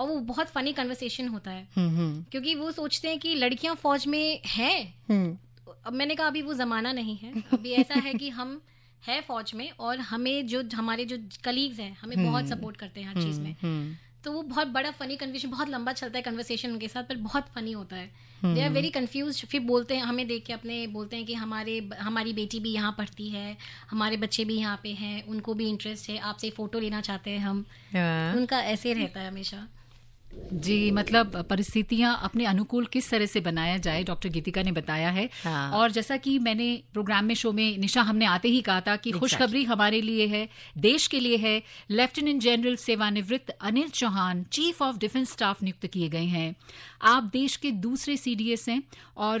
S6: और वो बहुत फनी कन्वर्सेशन होता है हम्म, हम्म। क्योंकि वो सोचते हैं कि लड़कियां फौज में हैं
S2: हम्म।
S6: अब मैंने कहा अभी वो जमाना नहीं है अभी ऐसा है कि हम है फौज में और हमें जो हमारे जो कलीग्स हैं हमें बहुत सपोर्ट करते हैं हर चीज में तो वो बहुत बड़ा फनी कन्वर्सेशन बहुत लंबा चलता है कन्वर्सेशन उनके साथ पर बहुत फनी होता है दे आर वेरी कन्फ्यूज फिर बोलते हैं हमें देख के अपने बोलते हैं कि हमारे हमारी बेटी भी यहाँ पढ़ती है हमारे बच्चे भी यहाँ पे हैं उनको भी इंटरेस्ट है आपसे फोटो लेना चाहते हैं हम yeah. हाँ। उनका ऐसे रहता है हमेशा
S4: जी मतलब परिस्थितियां अपने अनुकूल किस तरह से बनाया जाए डॉक्टर गीतिका ने बताया है हाँ। और जैसा कि मैंने प्रोग्राम में शो में निशा हमने आते ही कहा था कि खुशखबरी हमारे लिए है देश के लिए है लेफ्टिनेंट जनरल सेवानिवृत्त Anil Chauhan chief of defence staff नियुक्त किए गए हैं आप देश के दूसरे सी हैं और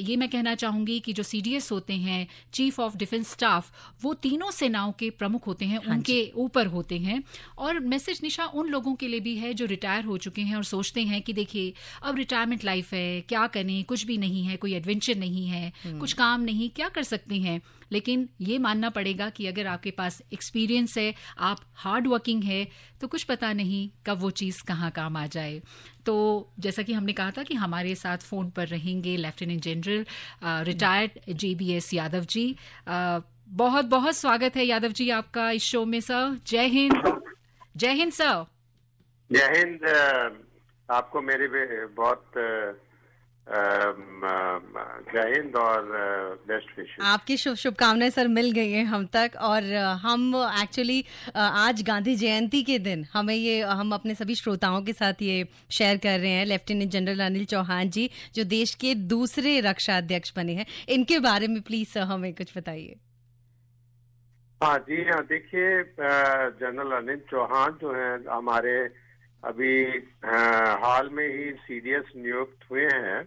S4: ये मैं कहना चाहूंगी कि जो सी होते हैं चीफ ऑफ डिफेंस स्टाफ वो तीनों सेनाओं के प्रमुख होते हैं हाँ उनके ऊपर होते हैं और मैसेज निशा उन लोगों के लिए भी है जो रिटायर रिटायर हो चुके हैं और सोचते हैं कि देखिए अब रिटायरमेंट लाइफ है क्या करें कुछ भी नहीं है कोई एडवेंचर नहीं है हम्म। कुछ काम नहीं क्या कर सकते हैं लेकिन ये मानना पड़ेगा कि अगर आपके पास एक्सपीरियंस है आप हार्ड वर्किंग है तो कुछ पता नहीं कब वो चीज़ कहाँ काम आ जाए तो जैसा कि हमने कहा था कि हमारे साथ फ़ोन पर रहेंगे lieutenant general retired J B S Yadav ji आ, बहुत बहुत स्वागत है यादव जी आपका इस शो में सर जय हिंद जय हिंद सर
S7: जय हिंद आपको मेरे बहुत जय हिंद और बेस्ट विशेष
S3: आपकी शुभ शुभकामनाएं सर मिल गई हैं हम तक और हम एक्चुअली आज गांधी जयंती के दिन हमें ये हम अपने सभी श्रोताओं के साथ ये शेयर कर रहे हैं लेफ्टिनेंट जनरल अनिल चौहान जी जो देश के दूसरे रक्षा अध्यक्ष बने हैं इनके बारे में प्लीज सर हमें कुछ बताइए
S7: हाँ जी हाँ देखिए जनरल अनिल चौहान जो है हमारे अभी हाल में ही सीडीएस नियुक्त हुए हैं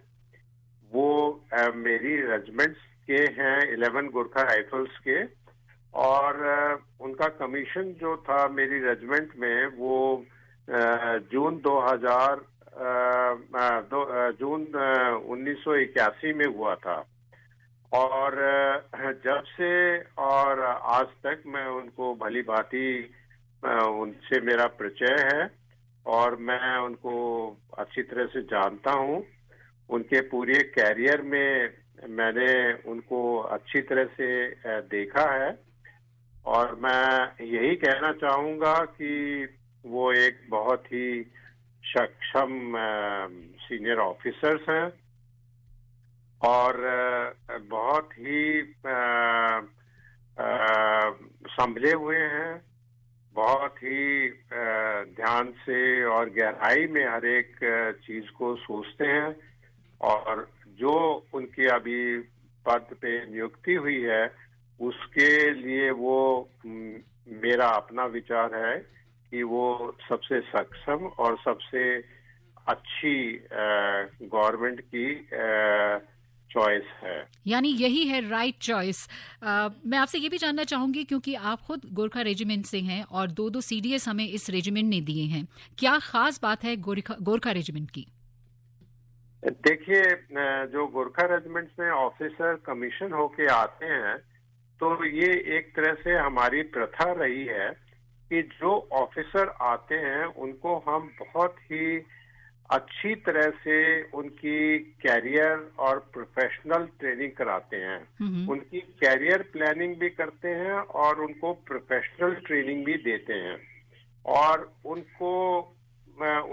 S7: वो आ, मेरी रेजिमेंट्स के हैं इलेवन गोरखा राइफल्स के और आ, उनका कमीशन जो था मेरी रेजिमेंट में वो आ, जून 2000 हजार जून 1981 में हुआ था और जब से और आज तक मैं उनको भली भांति उनसे मेरा परिचय है और मैं उनको अच्छी तरह से जानता हूँ उनके पूरे कैरियर में मैंने उनको अच्छी तरह से देखा है और मैं यही कहना चाहूंगा कि वो एक बहुत ही सक्षम सीनियर ऑफिसर्स हैं और बहुत ही संभले हुए हैं बहुत ही ध्यान से और गहराई में हर एक चीज को सोचते हैं और जो उनकी अभी पद पे नियुक्ति हुई है उसके लिए वो मेरा अपना विचार है कि वो सबसे सक्षम और सबसे अच्छी गवर्नमेंट की आ, चॉइस है
S4: यानी यही है राइट right चॉइस मैं आपसे ये भी जानना चाहूंगी क्योंकि आप खुद गोरखा रेजिमेंट से हैं और दो दो सीडीएस हमें इस रेजिमेंट ने दिए हैं क्या खास बात है गोरखा गोरखा रेजिमेंट की
S7: देखिए जो गोरखा रेजिमेंट में ऑफिसर कमीशन होके आते हैं तो ये एक तरह से हमारी प्रथा रही है कि जो ऑफिसर आते हैं उनको हम बहुत ही अच्छी तरह से उनकी कैरियर और प्रोफेशनल ट्रेनिंग कराते हैं उनकी कैरियर प्लानिंग भी करते हैं और उनको प्रोफेशनल ट्रेनिंग भी देते हैं और उनको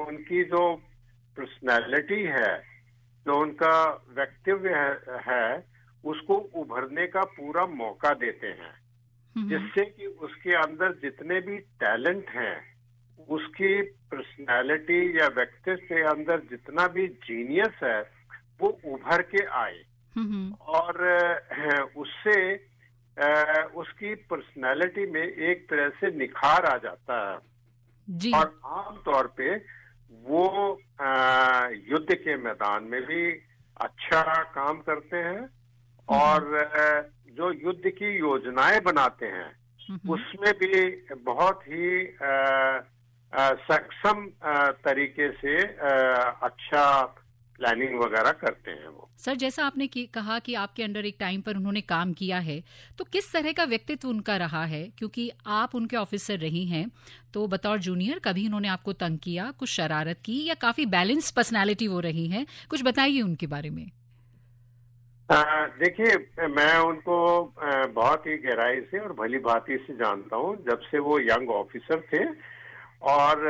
S7: उनकी जो पर्सनैलिटी है जो उनका व्यक्तित्व है, है उसको उभरने का पूरा मौका देते हैं जिससे कि उसके अंदर जितने भी टैलेंट हैं उसकी पर्सनालिटी या व्यक्तित्व के अंदर जितना भी जीनियस है वो उभर के आए हम्म, हम्म। और उससे उसकी पर्सनालिटी में एक तरह से निखार आ जाता है जी। और आमतौर पे वो युद्ध के मैदान में भी अच्छा काम करते हैं हम्म। और जो युद्ध की योजनाएं बनाते हैं उसमें भी बहुत ही सक्षम तरीके से अच्छा प्लानिंग वगैरह करते हैं वो
S4: सर जैसा आपने कहा कि आपके अंडर एक टाइम पर उन्होंने काम किया है तो किस तरह का व्यक्तित्व उनका रहा है क्योंकि आप उनके ऑफिसर रही हैं तो बतौर जूनियर कभी उन्होंने आपको तंग किया कुछ शरारत की या काफी बैलेंस पर्सनैलिटी वो रही है कुछ बताइए उनके बारे में
S7: देखिए मैं उनको बहुत ही गहराई से और भली भांति से जानता हूँ जब से वो यंग ऑफिसर थे और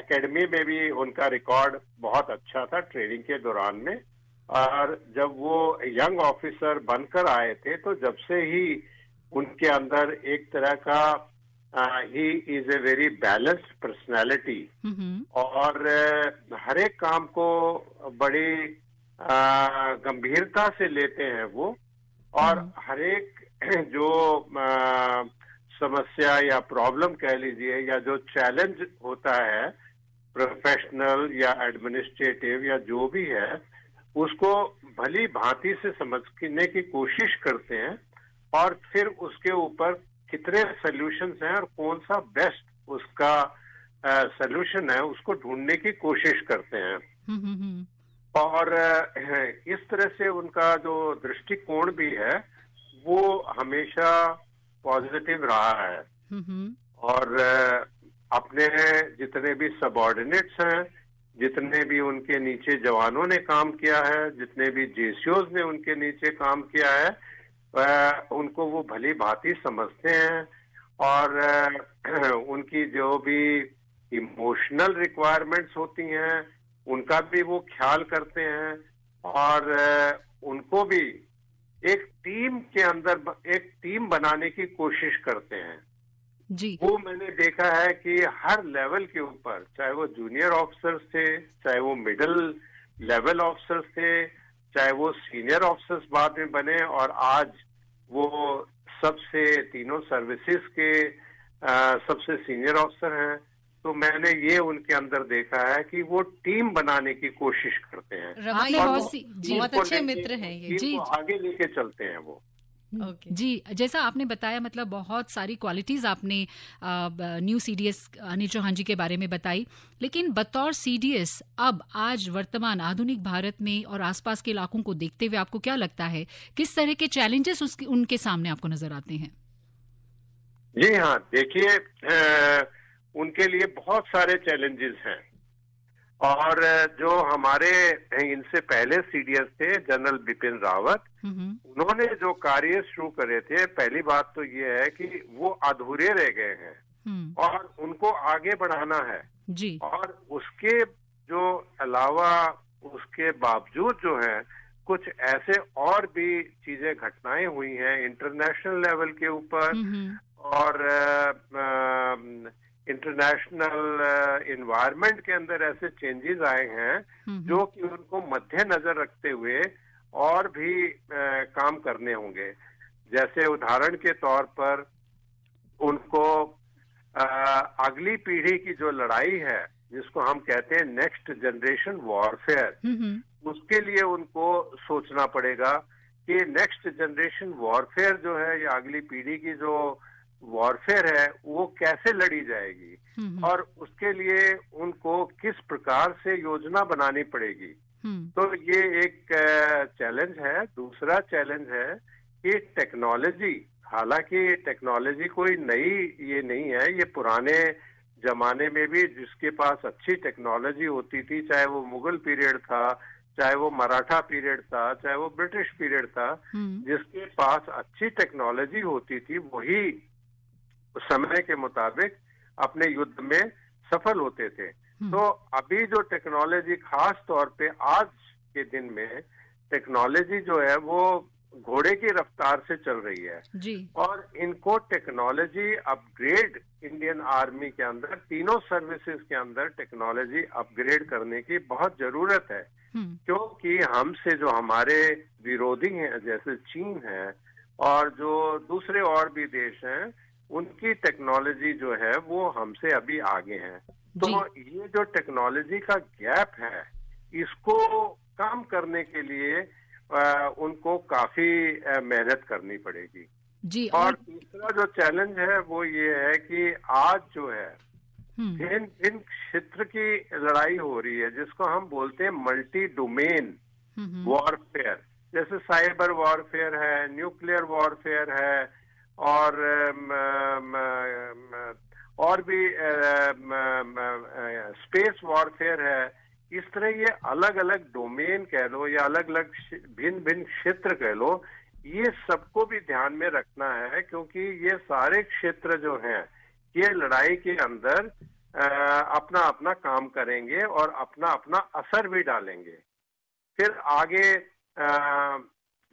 S7: एकेडमी में भी उनका रिकॉर्ड बहुत अच्छा था ट्रेनिंग के दौरान में और जब वो यंग ऑफिसर बनकर आए थे तो जब से ही उनके अंदर एक तरह का ही is a very balanced personality और हर एक काम को बड़ी गंभीरता से लेते हैं वो और हम्म। हर एक जो समस्या या प्रॉब्लम कह लीजिए या जो चैलेंज होता है प्रोफेशनल या एडमिनिस्ट्रेटिव या जो भी है उसको भली भांति से समझने की कोशिश करते हैं और फिर उसके ऊपर कितने सल्यूशंस हैं और कौन सा बेस्ट उसका सोल्यूशन है उसको ढूंढने की कोशिश करते हैं
S2: हम्म, हम्म, हम्म।
S7: और इस तरह से उनका जो दृष्टिकोण भी है वो हमेशा पॉजिटिव रहा है
S2: हम्म, हम्म।
S7: और अपने जितने भी सबॉर्डिनेट्स हैं जितने भी उनके नीचे जवानों ने काम किया है जितने भी जेसीओज ने उनके नीचे काम किया है उनको वो भली भांति समझते हैं और उनकी जो भी इमोशनल रिक्वायरमेंट्स होती हैं उनका भी वो ख्याल करते हैं और उनको भी एक टीम के अंदर एक टीम बनाने की कोशिश करते हैं जी वो मैंने देखा है कि हर लेवल के ऊपर चाहे वो जूनियर ऑफिसर्स थे चाहे वो मिडिल लेवल ऑफिसर्स थे चाहे वो सीनियर ऑफिसर्स बाद में बने और आज वो सबसे तीनों सर्विसेज के आ, सबसे सीनियर ऑफिसर हैं तो मैंने ये उनके अंदर देखा है कि वो टीम बनाने की कोशिश करते हैं हाँ, तो बहुत अच्छे मित्र हैं ये जी आगे लेके चलते हैं वो
S4: Okay. जी जैसा आपने बताया मतलब बहुत सारी क्वालिटीज आपने आ, न्यू सीडीएस अनिल चौहान जी के बारे में बताई लेकिन बतौर सीडीएस अब आज वर्तमान आधुनिक भारत में और आसपास के इलाकों को देखते हुए आपको क्या लगता है किस तरह के चैलेंजेस उनके सामने आपको नजर आते हैं
S7: जी हाँ देखिए उनके लिए बहुत सारे चैलेंजेस हैं और जो हमारे इनसे पहले सीडीएस थे जनरल बिपिन रावत उन्होंने जो कार्य शुरू करे थे पहली बात तो ये है कि वो अधूरे रह गए हैं
S2: हम्म। और
S7: उनको आगे बढ़ाना है जी। और उसके जो अलावा उसके बावजूद जो है कुछ ऐसे और भी चीजें घटनाएं हुई हैं इंटरनेशनल लेवल के ऊपर और आ, आ, इंटरनेशनल इन्वायरमेंट uh, के अंदर ऐसे चेंजेस आए हैं हम्म, हम्म। जो कि उनको मद्देनजर रखते हुए और भी आ, uh, काम करने होंगे जैसे उदाहरण के तौर पर उनको आ, uh, अगली पीढ़ी की जो लड़ाई है जिसको हम कहते हैं नेक्स्ट जनरेशन वॉरफेयर उसके लिए उनको सोचना पड़ेगा कि नेक्स्ट जनरेशन वॉरफेयर जो है या अगली पीढ़ी की जो वॉरफेयर है वो कैसे लड़ी जाएगी हम्म, हम्म। और उसके लिए उनको किस प्रकार से योजना बनानी पड़ेगी हम्म। तो ये एक चैलेंज है दूसरा चैलेंज है कि टेक्नोलॉजी हालांकि टेक्नोलॉजी कोई नई ये नहीं है ये पुराने जमाने में भी जिसके पास अच्छी टेक्नोलॉजी होती थी चाहे वो मुगल पीरियड था चाहे वो मराठा पीरियड था चाहे वो ब्रिटिश पीरियड था जिसके पास अच्छी टेक्नोलॉजी होती थी वही समय के मुताबिक अपने युद्ध में सफल होते थे हम्म। तो अभी जो टेक्नोलॉजी खास तौर पे आज के दिन में टेक्नोलॉजी जो है वो घोड़े की रफ्तार से चल रही है
S2: जी। और
S7: इनको टेक्नोलॉजी अपग्रेड इंडियन आर्मी के अंदर तीनों सर्विसेज के अंदर टेक्नोलॉजी अपग्रेड करने की बहुत जरूरत है हम्म। क्योंकि हमसे जो हमारे विरोधी हैं जैसे चीन है और जो दूसरे और भी देश हैं उनकी टेक्नोलॉजी जो है वो हमसे अभी आगे है तो ये जो टेक्नोलॉजी का गैप है इसको कम करने के लिए आ, उनको काफी मेहनत करनी पड़ेगी जी और तीसरा जो चैलेंज है वो ये है कि आज जो है
S2: इन हम्म।
S7: इन क्षेत्र की लड़ाई हो रही है जिसको हम बोलते हैं मल्टी डोमेन वॉरफेयर जैसे साइबर वॉरफेयर है न्यूक्लियर वॉरफेयर है और um, um, um, और भी स्पेस वॉरफेयर uh, है इस तरह ये अलग अलग डोमेन कह लो या अलग अलग भिन्न भिन्न क्षेत्र कह लो ये सबको भी ध्यान में रखना है क्योंकि ये सारे क्षेत्र जो हैं ये लड़ाई के अंदर uh, अपना अपना काम करेंगे और अपना अपना असर भी डालेंगे फिर आगे uh,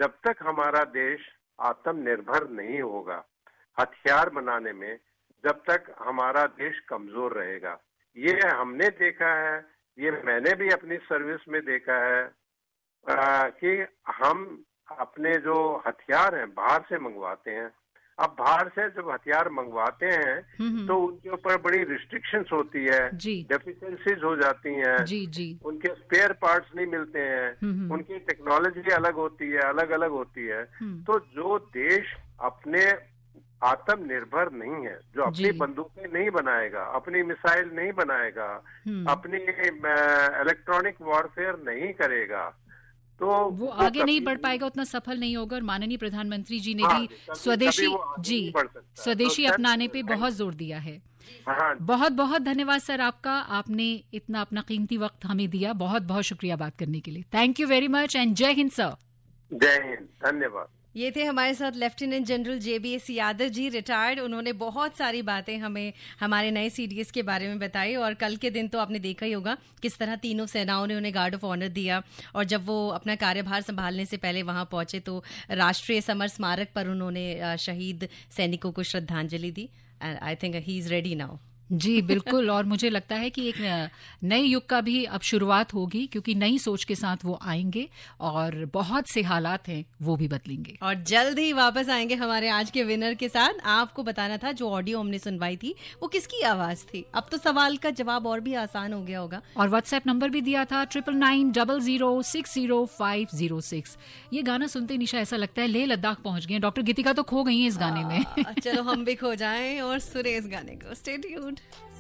S7: जब तक हमारा देश आत्मनिर्भर नहीं होगा हथियार बनाने में जब तक हमारा देश कमजोर रहेगा ये हमने देखा है ये मैंने भी अपनी सर्विस में देखा है आ, कि हम अपने जो हथियार हैं बाहर से मंगवाते हैं अब बाहर से जब हथियार मंगवाते हैं हम्म, हम्म। तो उनके ऊपर बड़ी रिस्ट्रिक्शंस होती है डेफिशिएंसीज हो जाती हैं जी जी उनके स्पेयर पार्ट्स नहीं मिलते हैं हम्म, उनकी टेक्नोलॉजी अलग होती है अलग अलग होती है तो जो देश अपने आत्मनिर्भर नहीं है जो अपनी बंदूकें नहीं बनाएगा अपनी मिसाइल नहीं बनाएगा अपनी इलेक्ट्रॉनिक वॉरफेयर नहीं करेगा तो वो आगे नहीं
S4: बढ़ पाएगा उतना सफल नहीं होगा और माननीय प्रधानमंत्री जी ने हाँ, भी स्वदेशी जी तो स्वदेशी अपनाने पे बहुत जोर दिया है हाँ, हाँ। बहुत बहुत धन्यवाद सर आपका आपने इतना अपना कीमती वक्त हमें दिया बहुत बहुत शुक्रिया बात करने के लिए thank you very much and Jai Hind sir
S7: जय हिंद धन्यवाद
S4: ये थे हमारे साथ lieutenant general J B S Yadav
S3: ji retired उन्होंने बहुत सारी बातें हमें हमारे नए सी के बारे में बताई और कल के दिन तो आपने देखा ही होगा किस तरह तीनों सेनाओं ने उन्हें गार्ड ऑफ ऑनर दिया और जब वो अपना कार्यभार संभालने से पहले वहां पहुंचे तो राष्ट्रीय समर स्मारक पर उन्होंने शहीद सैनिकों को श्रद्धांजलि दी and I think he is ready now
S4: जी बिल्कुल और मुझे लगता है कि एक नए युग का भी अब शुरुआत होगी क्योंकि नई सोच के साथ वो आएंगे और बहुत से हालात हैं वो भी बदलेंगे और जल्द ही वापस आएंगे हमारे आज के विनर के साथ
S3: आपको बताना था जो ऑडियो हमने सुनवाई थी वो किसकी आवाज थी अब तो सवाल का जवाब और भी आसान हो गया होगा
S4: और व्हाट्सएप नंबर भी दिया था triple nine double zero six zero five zero six ये गाना सुनते निशा ऐसा लगता है लेह लद्दाख पहुंच गए डॉक्टर गीतिका तो खो गई है इस गाने हाँ, में
S3: चलो हम भी खो जाए और सुने इस गाने को स्टेट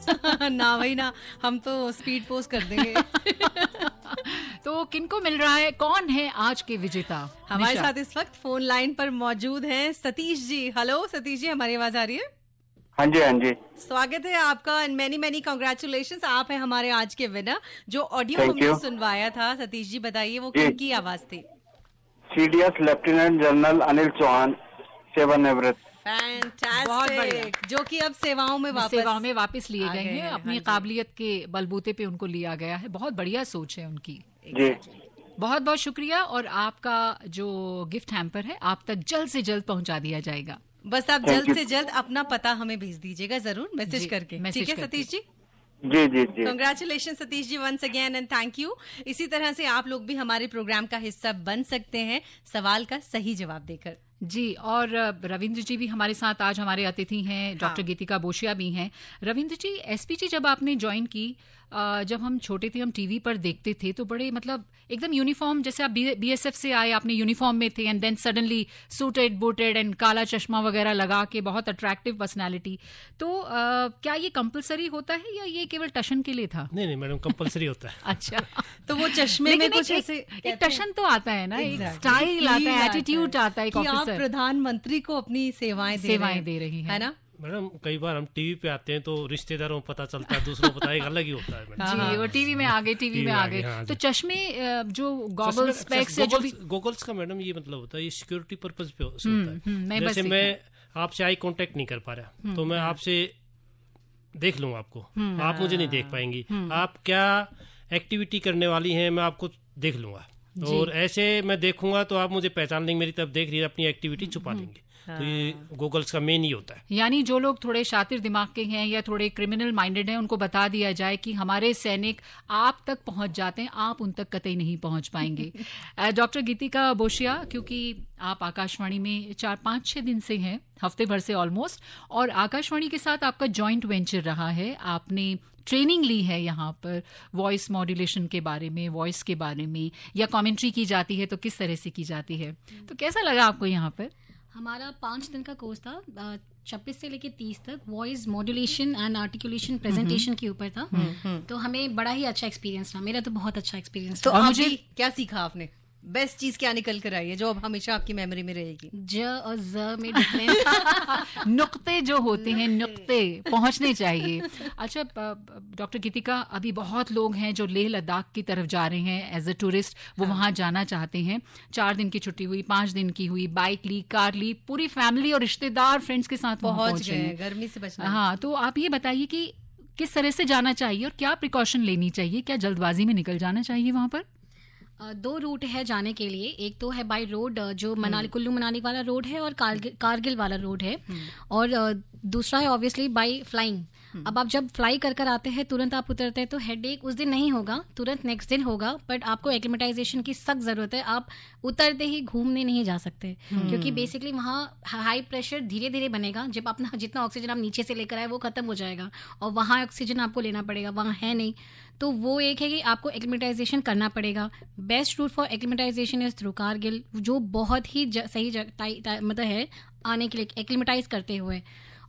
S4: डोंट ना भाई ना
S3: हम तो स्पीड पोस्ट कर देंगे तो किनको मिल रहा है कौन है आज के विजेता हमारे साथ इस वक्त फोन लाइन पर मौजूद हैं सतीश जी हेलो सतीश जी हमारी आवाज आ रही है हाँ जी हाँ जी स्वागत है आपका एंड मैनी मैनी कॉन्ग्रेचुलेशन आप है हमारे आज के विनर जो ऑडियो हमने सुनवाया था सतीश जी बताइए वो की आवाज थी
S7: CDS lieutenant general Anil Chauhan सेवानिवृत्त
S2: जो
S4: कि अब सेवाओं में वापस सेवाओं में वापस लिए गए हैं अपनी हाँ काबिलियत के बलबूते पे उनको लिया गया है बहुत बढ़िया सोच है उनकी बहुत बहुत शुक्रिया और आपका जो गिफ्ट हैम्पर है आप तक जल्द से जल्द पहुंचा दिया जाएगा बस आप जल्द
S3: से जल्द अपना पता हमें भेज दीजिएगा जरूर मैसेज करके ठीक है सतीश जी जी congratulation Satish ji once again and thank you इसी तरह से आप लोग भी हमारे प्रोग्राम का हिस्सा
S4: बन सकते हैं सवाल का सही जवाब देकर जी और रविंद्र जी भी हमारे साथ आज हमारे अतिथि हैं डॉक्टर हाँ। गीतिका बोशिया भी हैं रविंद्र जी एसपीजी जब आपने ज्वाइन की जब हम छोटे थे हम टीवी पर देखते थे तो बड़े मतलब एकदम यूनिफॉर्म जैसे आप बी एस एफ से आए आपने यूनिफॉर्म में थे and then suddenly suited booted and काला चश्मा वगैरह लगा के बहुत अट्रैक्टिव पर्सनैलिटी तो आ, क्या ये कंपलसरी होता है या ये केवल टशन के लिए
S5: था नहीं नहीं मैडम कंपलसरी होता है अच्छा तो
S3: वो चश्मे में कुछ ऐसे एक टशन
S4: तो आता है ना एक स्टाइल आता है
S3: एटीट्यूड आता है प्रधानमंत्री को अपनी सेवाएं सेवाएं दे
S4: रही है ना मैडम
S5: कई बार हम टीवी पे आते हैं तो रिश्तेदारों को पता चलता है दूसरों को पता एक अलग ही होता है हाँ, हाँ, जी हाँ, वो हाँ,
S4: टीवी में आ गए टीवी, में आ गए हाँ, तो चश्मे जो गॉगल्स स्पेक्स है जो भी
S5: गॉगल्स का मैडम ये मतलब होता है ये सिक्योरिटी पर्पज पे होता हम्म, है हम्म, जैसे मैं आपसे आई कांटेक्ट नहीं कर पा रहा हम्म, तो मैं आपसे देख लूंगा आपको आप मुझे नहीं देख पाएंगी आप क्या एक्टिविटी करने वाली हैं मैं आपको देख लूंगा और ऐसे मैं देखूंगा तो आप मुझे पहचान लेंगे मेरी तरफ देख रही है अपनी एक्टिविटी छुपा लेंगे हाँ। तो ये गूगल्स का मेन ही होता है
S4: यानी जो लोग थोड़े शातिर दिमाग के हैं या थोड़े क्रिमिनल माइंडेड हैं उनको बता दिया जाए कि हमारे सैनिक आप तक पहुंच जाते हैं आप उन तक कतई नहीं पहुंच पाएंगे डॉक्टर गीतिका बोशिया क्योंकि आप आकाशवाणी में चार पाँच छः दिन से हैं हफ्ते भर से ऑलमोस्ट और आकाशवाणी के साथ आपका ज्वाइंट वेंचर रहा है आपने ट्रेनिंग ली है यहाँ पर वॉइस मॉड्यूलेशन के बारे में वॉइस के बारे में या कमेंट्री की जाती है तो किस तरह से की जाती है तो कैसा लगा आपको यहाँ पर
S6: हमारा पाँच दिन का कोर्स था छब्बीस से लेके तीस तक voice modulation and articulation presentation के ऊपर था हम्म, हम्म, हम्म। तो हमें बड़ा ही अच्छा एक्सपीरियंस था मेरा तो बहुत अच्छा एक्सपीरियंस तो था तो मुझे क्या सीखा आपने बेस्ट चीज
S4: क्या निकल कर आई है जो अब हमेशा आपकी मेमोरी में रहेगी ज और ज में डिफरेंस नुक्ते जो होते हैं नुक्ते पहुंचने चाहिए अच्छा डॉक्टर गीतिका अभी बहुत लोग हैं जो लेह लद्दाख की तरफ जा रहे हैं एज अ टूरिस्ट वो हाँ। वहां जाना चाहते हैं चार दिन की छुट्टी हुई पांच दिन की हुई बाइक ली कार ली पूरी फैमिली और रिश्तेदार फ्रेंड्स के साथ पहुंच गए गर्मी से बचना हाँ तो आप ये बताइए कि किस तरह से जाना चाहिए और क्या प्रिकॉशन लेनी चाहिए क्या जल्दबाजी में निकल जाना चाहिए वहाँ पर
S6: दो रूट है जाने के लिए एक तो है बाय रोड जो मनाली हम्म। कुल्लू मनाली वाला रोड है और कारगिल वाला रोड है हम्म। और दूसरा है ऑब्वियसली बाय फ्लाइंग हम्म। अब आप जब फ्लाई कर कर आते हैं तुरंत आप उतरते हैं तो हेड एक उस दिन नहीं होगा तुरंत नेक्स्ट दिन होगा बट आपको एक्लिमेटाइजेशन की सख्त ज़रूरत है आप उतरते ही घूमने नहीं जा सकते हम्म। क्योंकि बेसिकली वहाँ हाई प्रेशर धीरे धीरे बनेगा जब अपना जितना ऑक्सीजन आप नीचे से लेकर आए वो ख़त्म हो जाएगा और वहाँ ऑक्सीजन आपको लेना पड़ेगा वहाँ है नहीं तो वो एक है कि आपको एक्लिमेटाइजेशन करना पड़ेगा best route for acclimatization is through Kargil जो बहुत ही सही मतलब है आने के लिए एक्लिमेटाइज करते हुए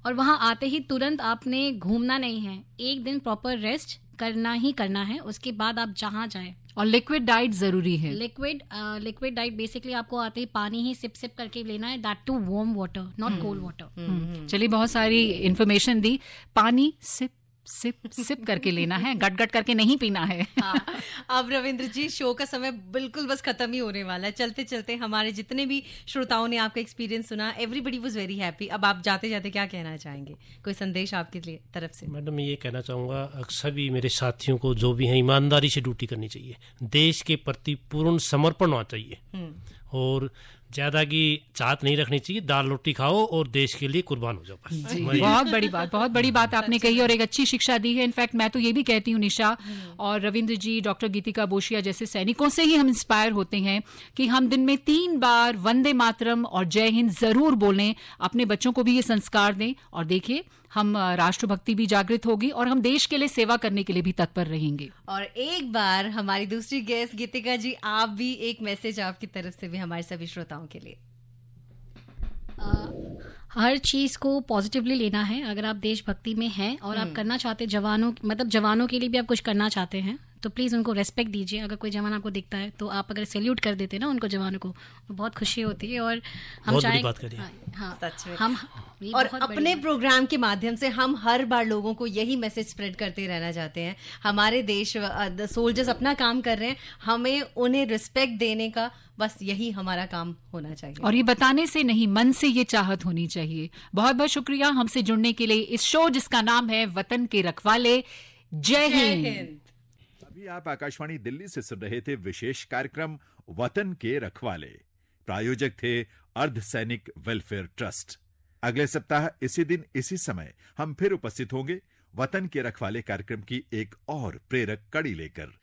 S6: और वहाँ आते ही तुरंत आपने घूमना नहीं है एक दिन प्रॉपर रेस्ट करना ही करना है उसके बाद आप जहाँ जाए
S4: और लिक्विड डाइट जरूरी है
S6: लिक्विड लिक्विड डाइट बेसिकली आपको आते ही पानी ही सिप सिप करके लेना है that to warm water not cold
S4: water चलिए बहुत सारी इन्फॉर्मेशन दी पानी सिप सिप सिप करके लेना है गट गट करके नहीं पीना है हाँ,
S3: अब रविंद्र जी शो का समय बिल्कुल बस खत्म ही होने वाला है चलते चलते हमारे जितने भी श्रोताओं ने आपका एक्सपीरियंस सुना एवरीबडी वॉज वेरी हैप्पी अब आप जाते जाते क्या कहना चाहेंगे कोई संदेश आपके लिए तरफ से
S5: मैडम ये कहना अक्सर सभी मेरे साथियों को जो भी है ईमानदारी से ड्यूटी करनी चाहिए देश के प्रति पूर्ण समर्पण होना चाहिए हम्म। और ज्यादा की चाहत नहीं रखनी चाहिए दाल रोटी खाओ और देश के लिए कुर्बान हो
S2: जाओ बहुत बड़ी
S4: बात बहुत बड़ी बात आपने कही और एक अच्छी शिक्षा दी है इनफैक्ट मैं तो ये भी कहती हूँ निशा हम्म। और रविंद्र जी डॉक्टर गीतिका बोशिया जैसे सैनिकों से ही हम इंस्पायर होते हैं कि हम दिन में तीन बार वंदे मातरम और जय हिंद जरूर बोलें अपने बच्चों को भी ये संस्कार दें और देखिये हम राष्ट्रभक्ति भी जागृत होगी और हम देश के लिए सेवा करने के लिए भी तत्पर रहेंगे
S3: और एक बार हमारी दूसरी गेस्ट गीतिका जी आप भी एक मैसेज आपकी तरफ से भी हमारे सभी श्रोताओं के लिए
S4: आ, हर चीज़
S6: को पॉजिटिवली लेना है अगर आप देशभक्ति में हैं और आप हम्म। करना चाहते जवानों मतलब जवानों के लिए भी आप कुछ करना चाहते हैं तो प्लीज़ उनको रेस्पेक्ट दीजिए अगर कोई जवान आपको दिखता है तो आप अगर सैल्यूट कर देते ना उनको जवानों
S3: को तो बहुत खुशी होती है और
S2: हम चाहें बात करिए
S3: हाँ, हाँ
S2: हम और अपने
S3: प्रोग्राम के माध्यम से हम हर बार लोगों को यही मैसेज स्प्रेड करते रहना चाहते हैं हमारे देश सोल्जर्स अपना काम कर रहे हैं हमें उन्हें रिस्पेक्ट देने का बस यही हमारा काम होना चाहिए और ये
S4: बताने से नहीं मन से ये चाहत होनी चाहिए बहुत बहुत शुक्रिया हमसे जुड़ने के लिए इस शो जिसका नाम है वतन के रखवाले जय हिंद
S1: अभी आप आकाशवाणी दिल्ली से सुन रहे थे विशेष कार्यक्रम वतन के रखवाले प्रायोजक थे अर्ध सैनिक वेलफेयर ट्रस्ट अगले सप्ताह इसी दिन इसी समय हम फिर उपस्थित होंगे वतन के रखवाले कार्यक्रम की एक और प्रेरक कड़ी लेकर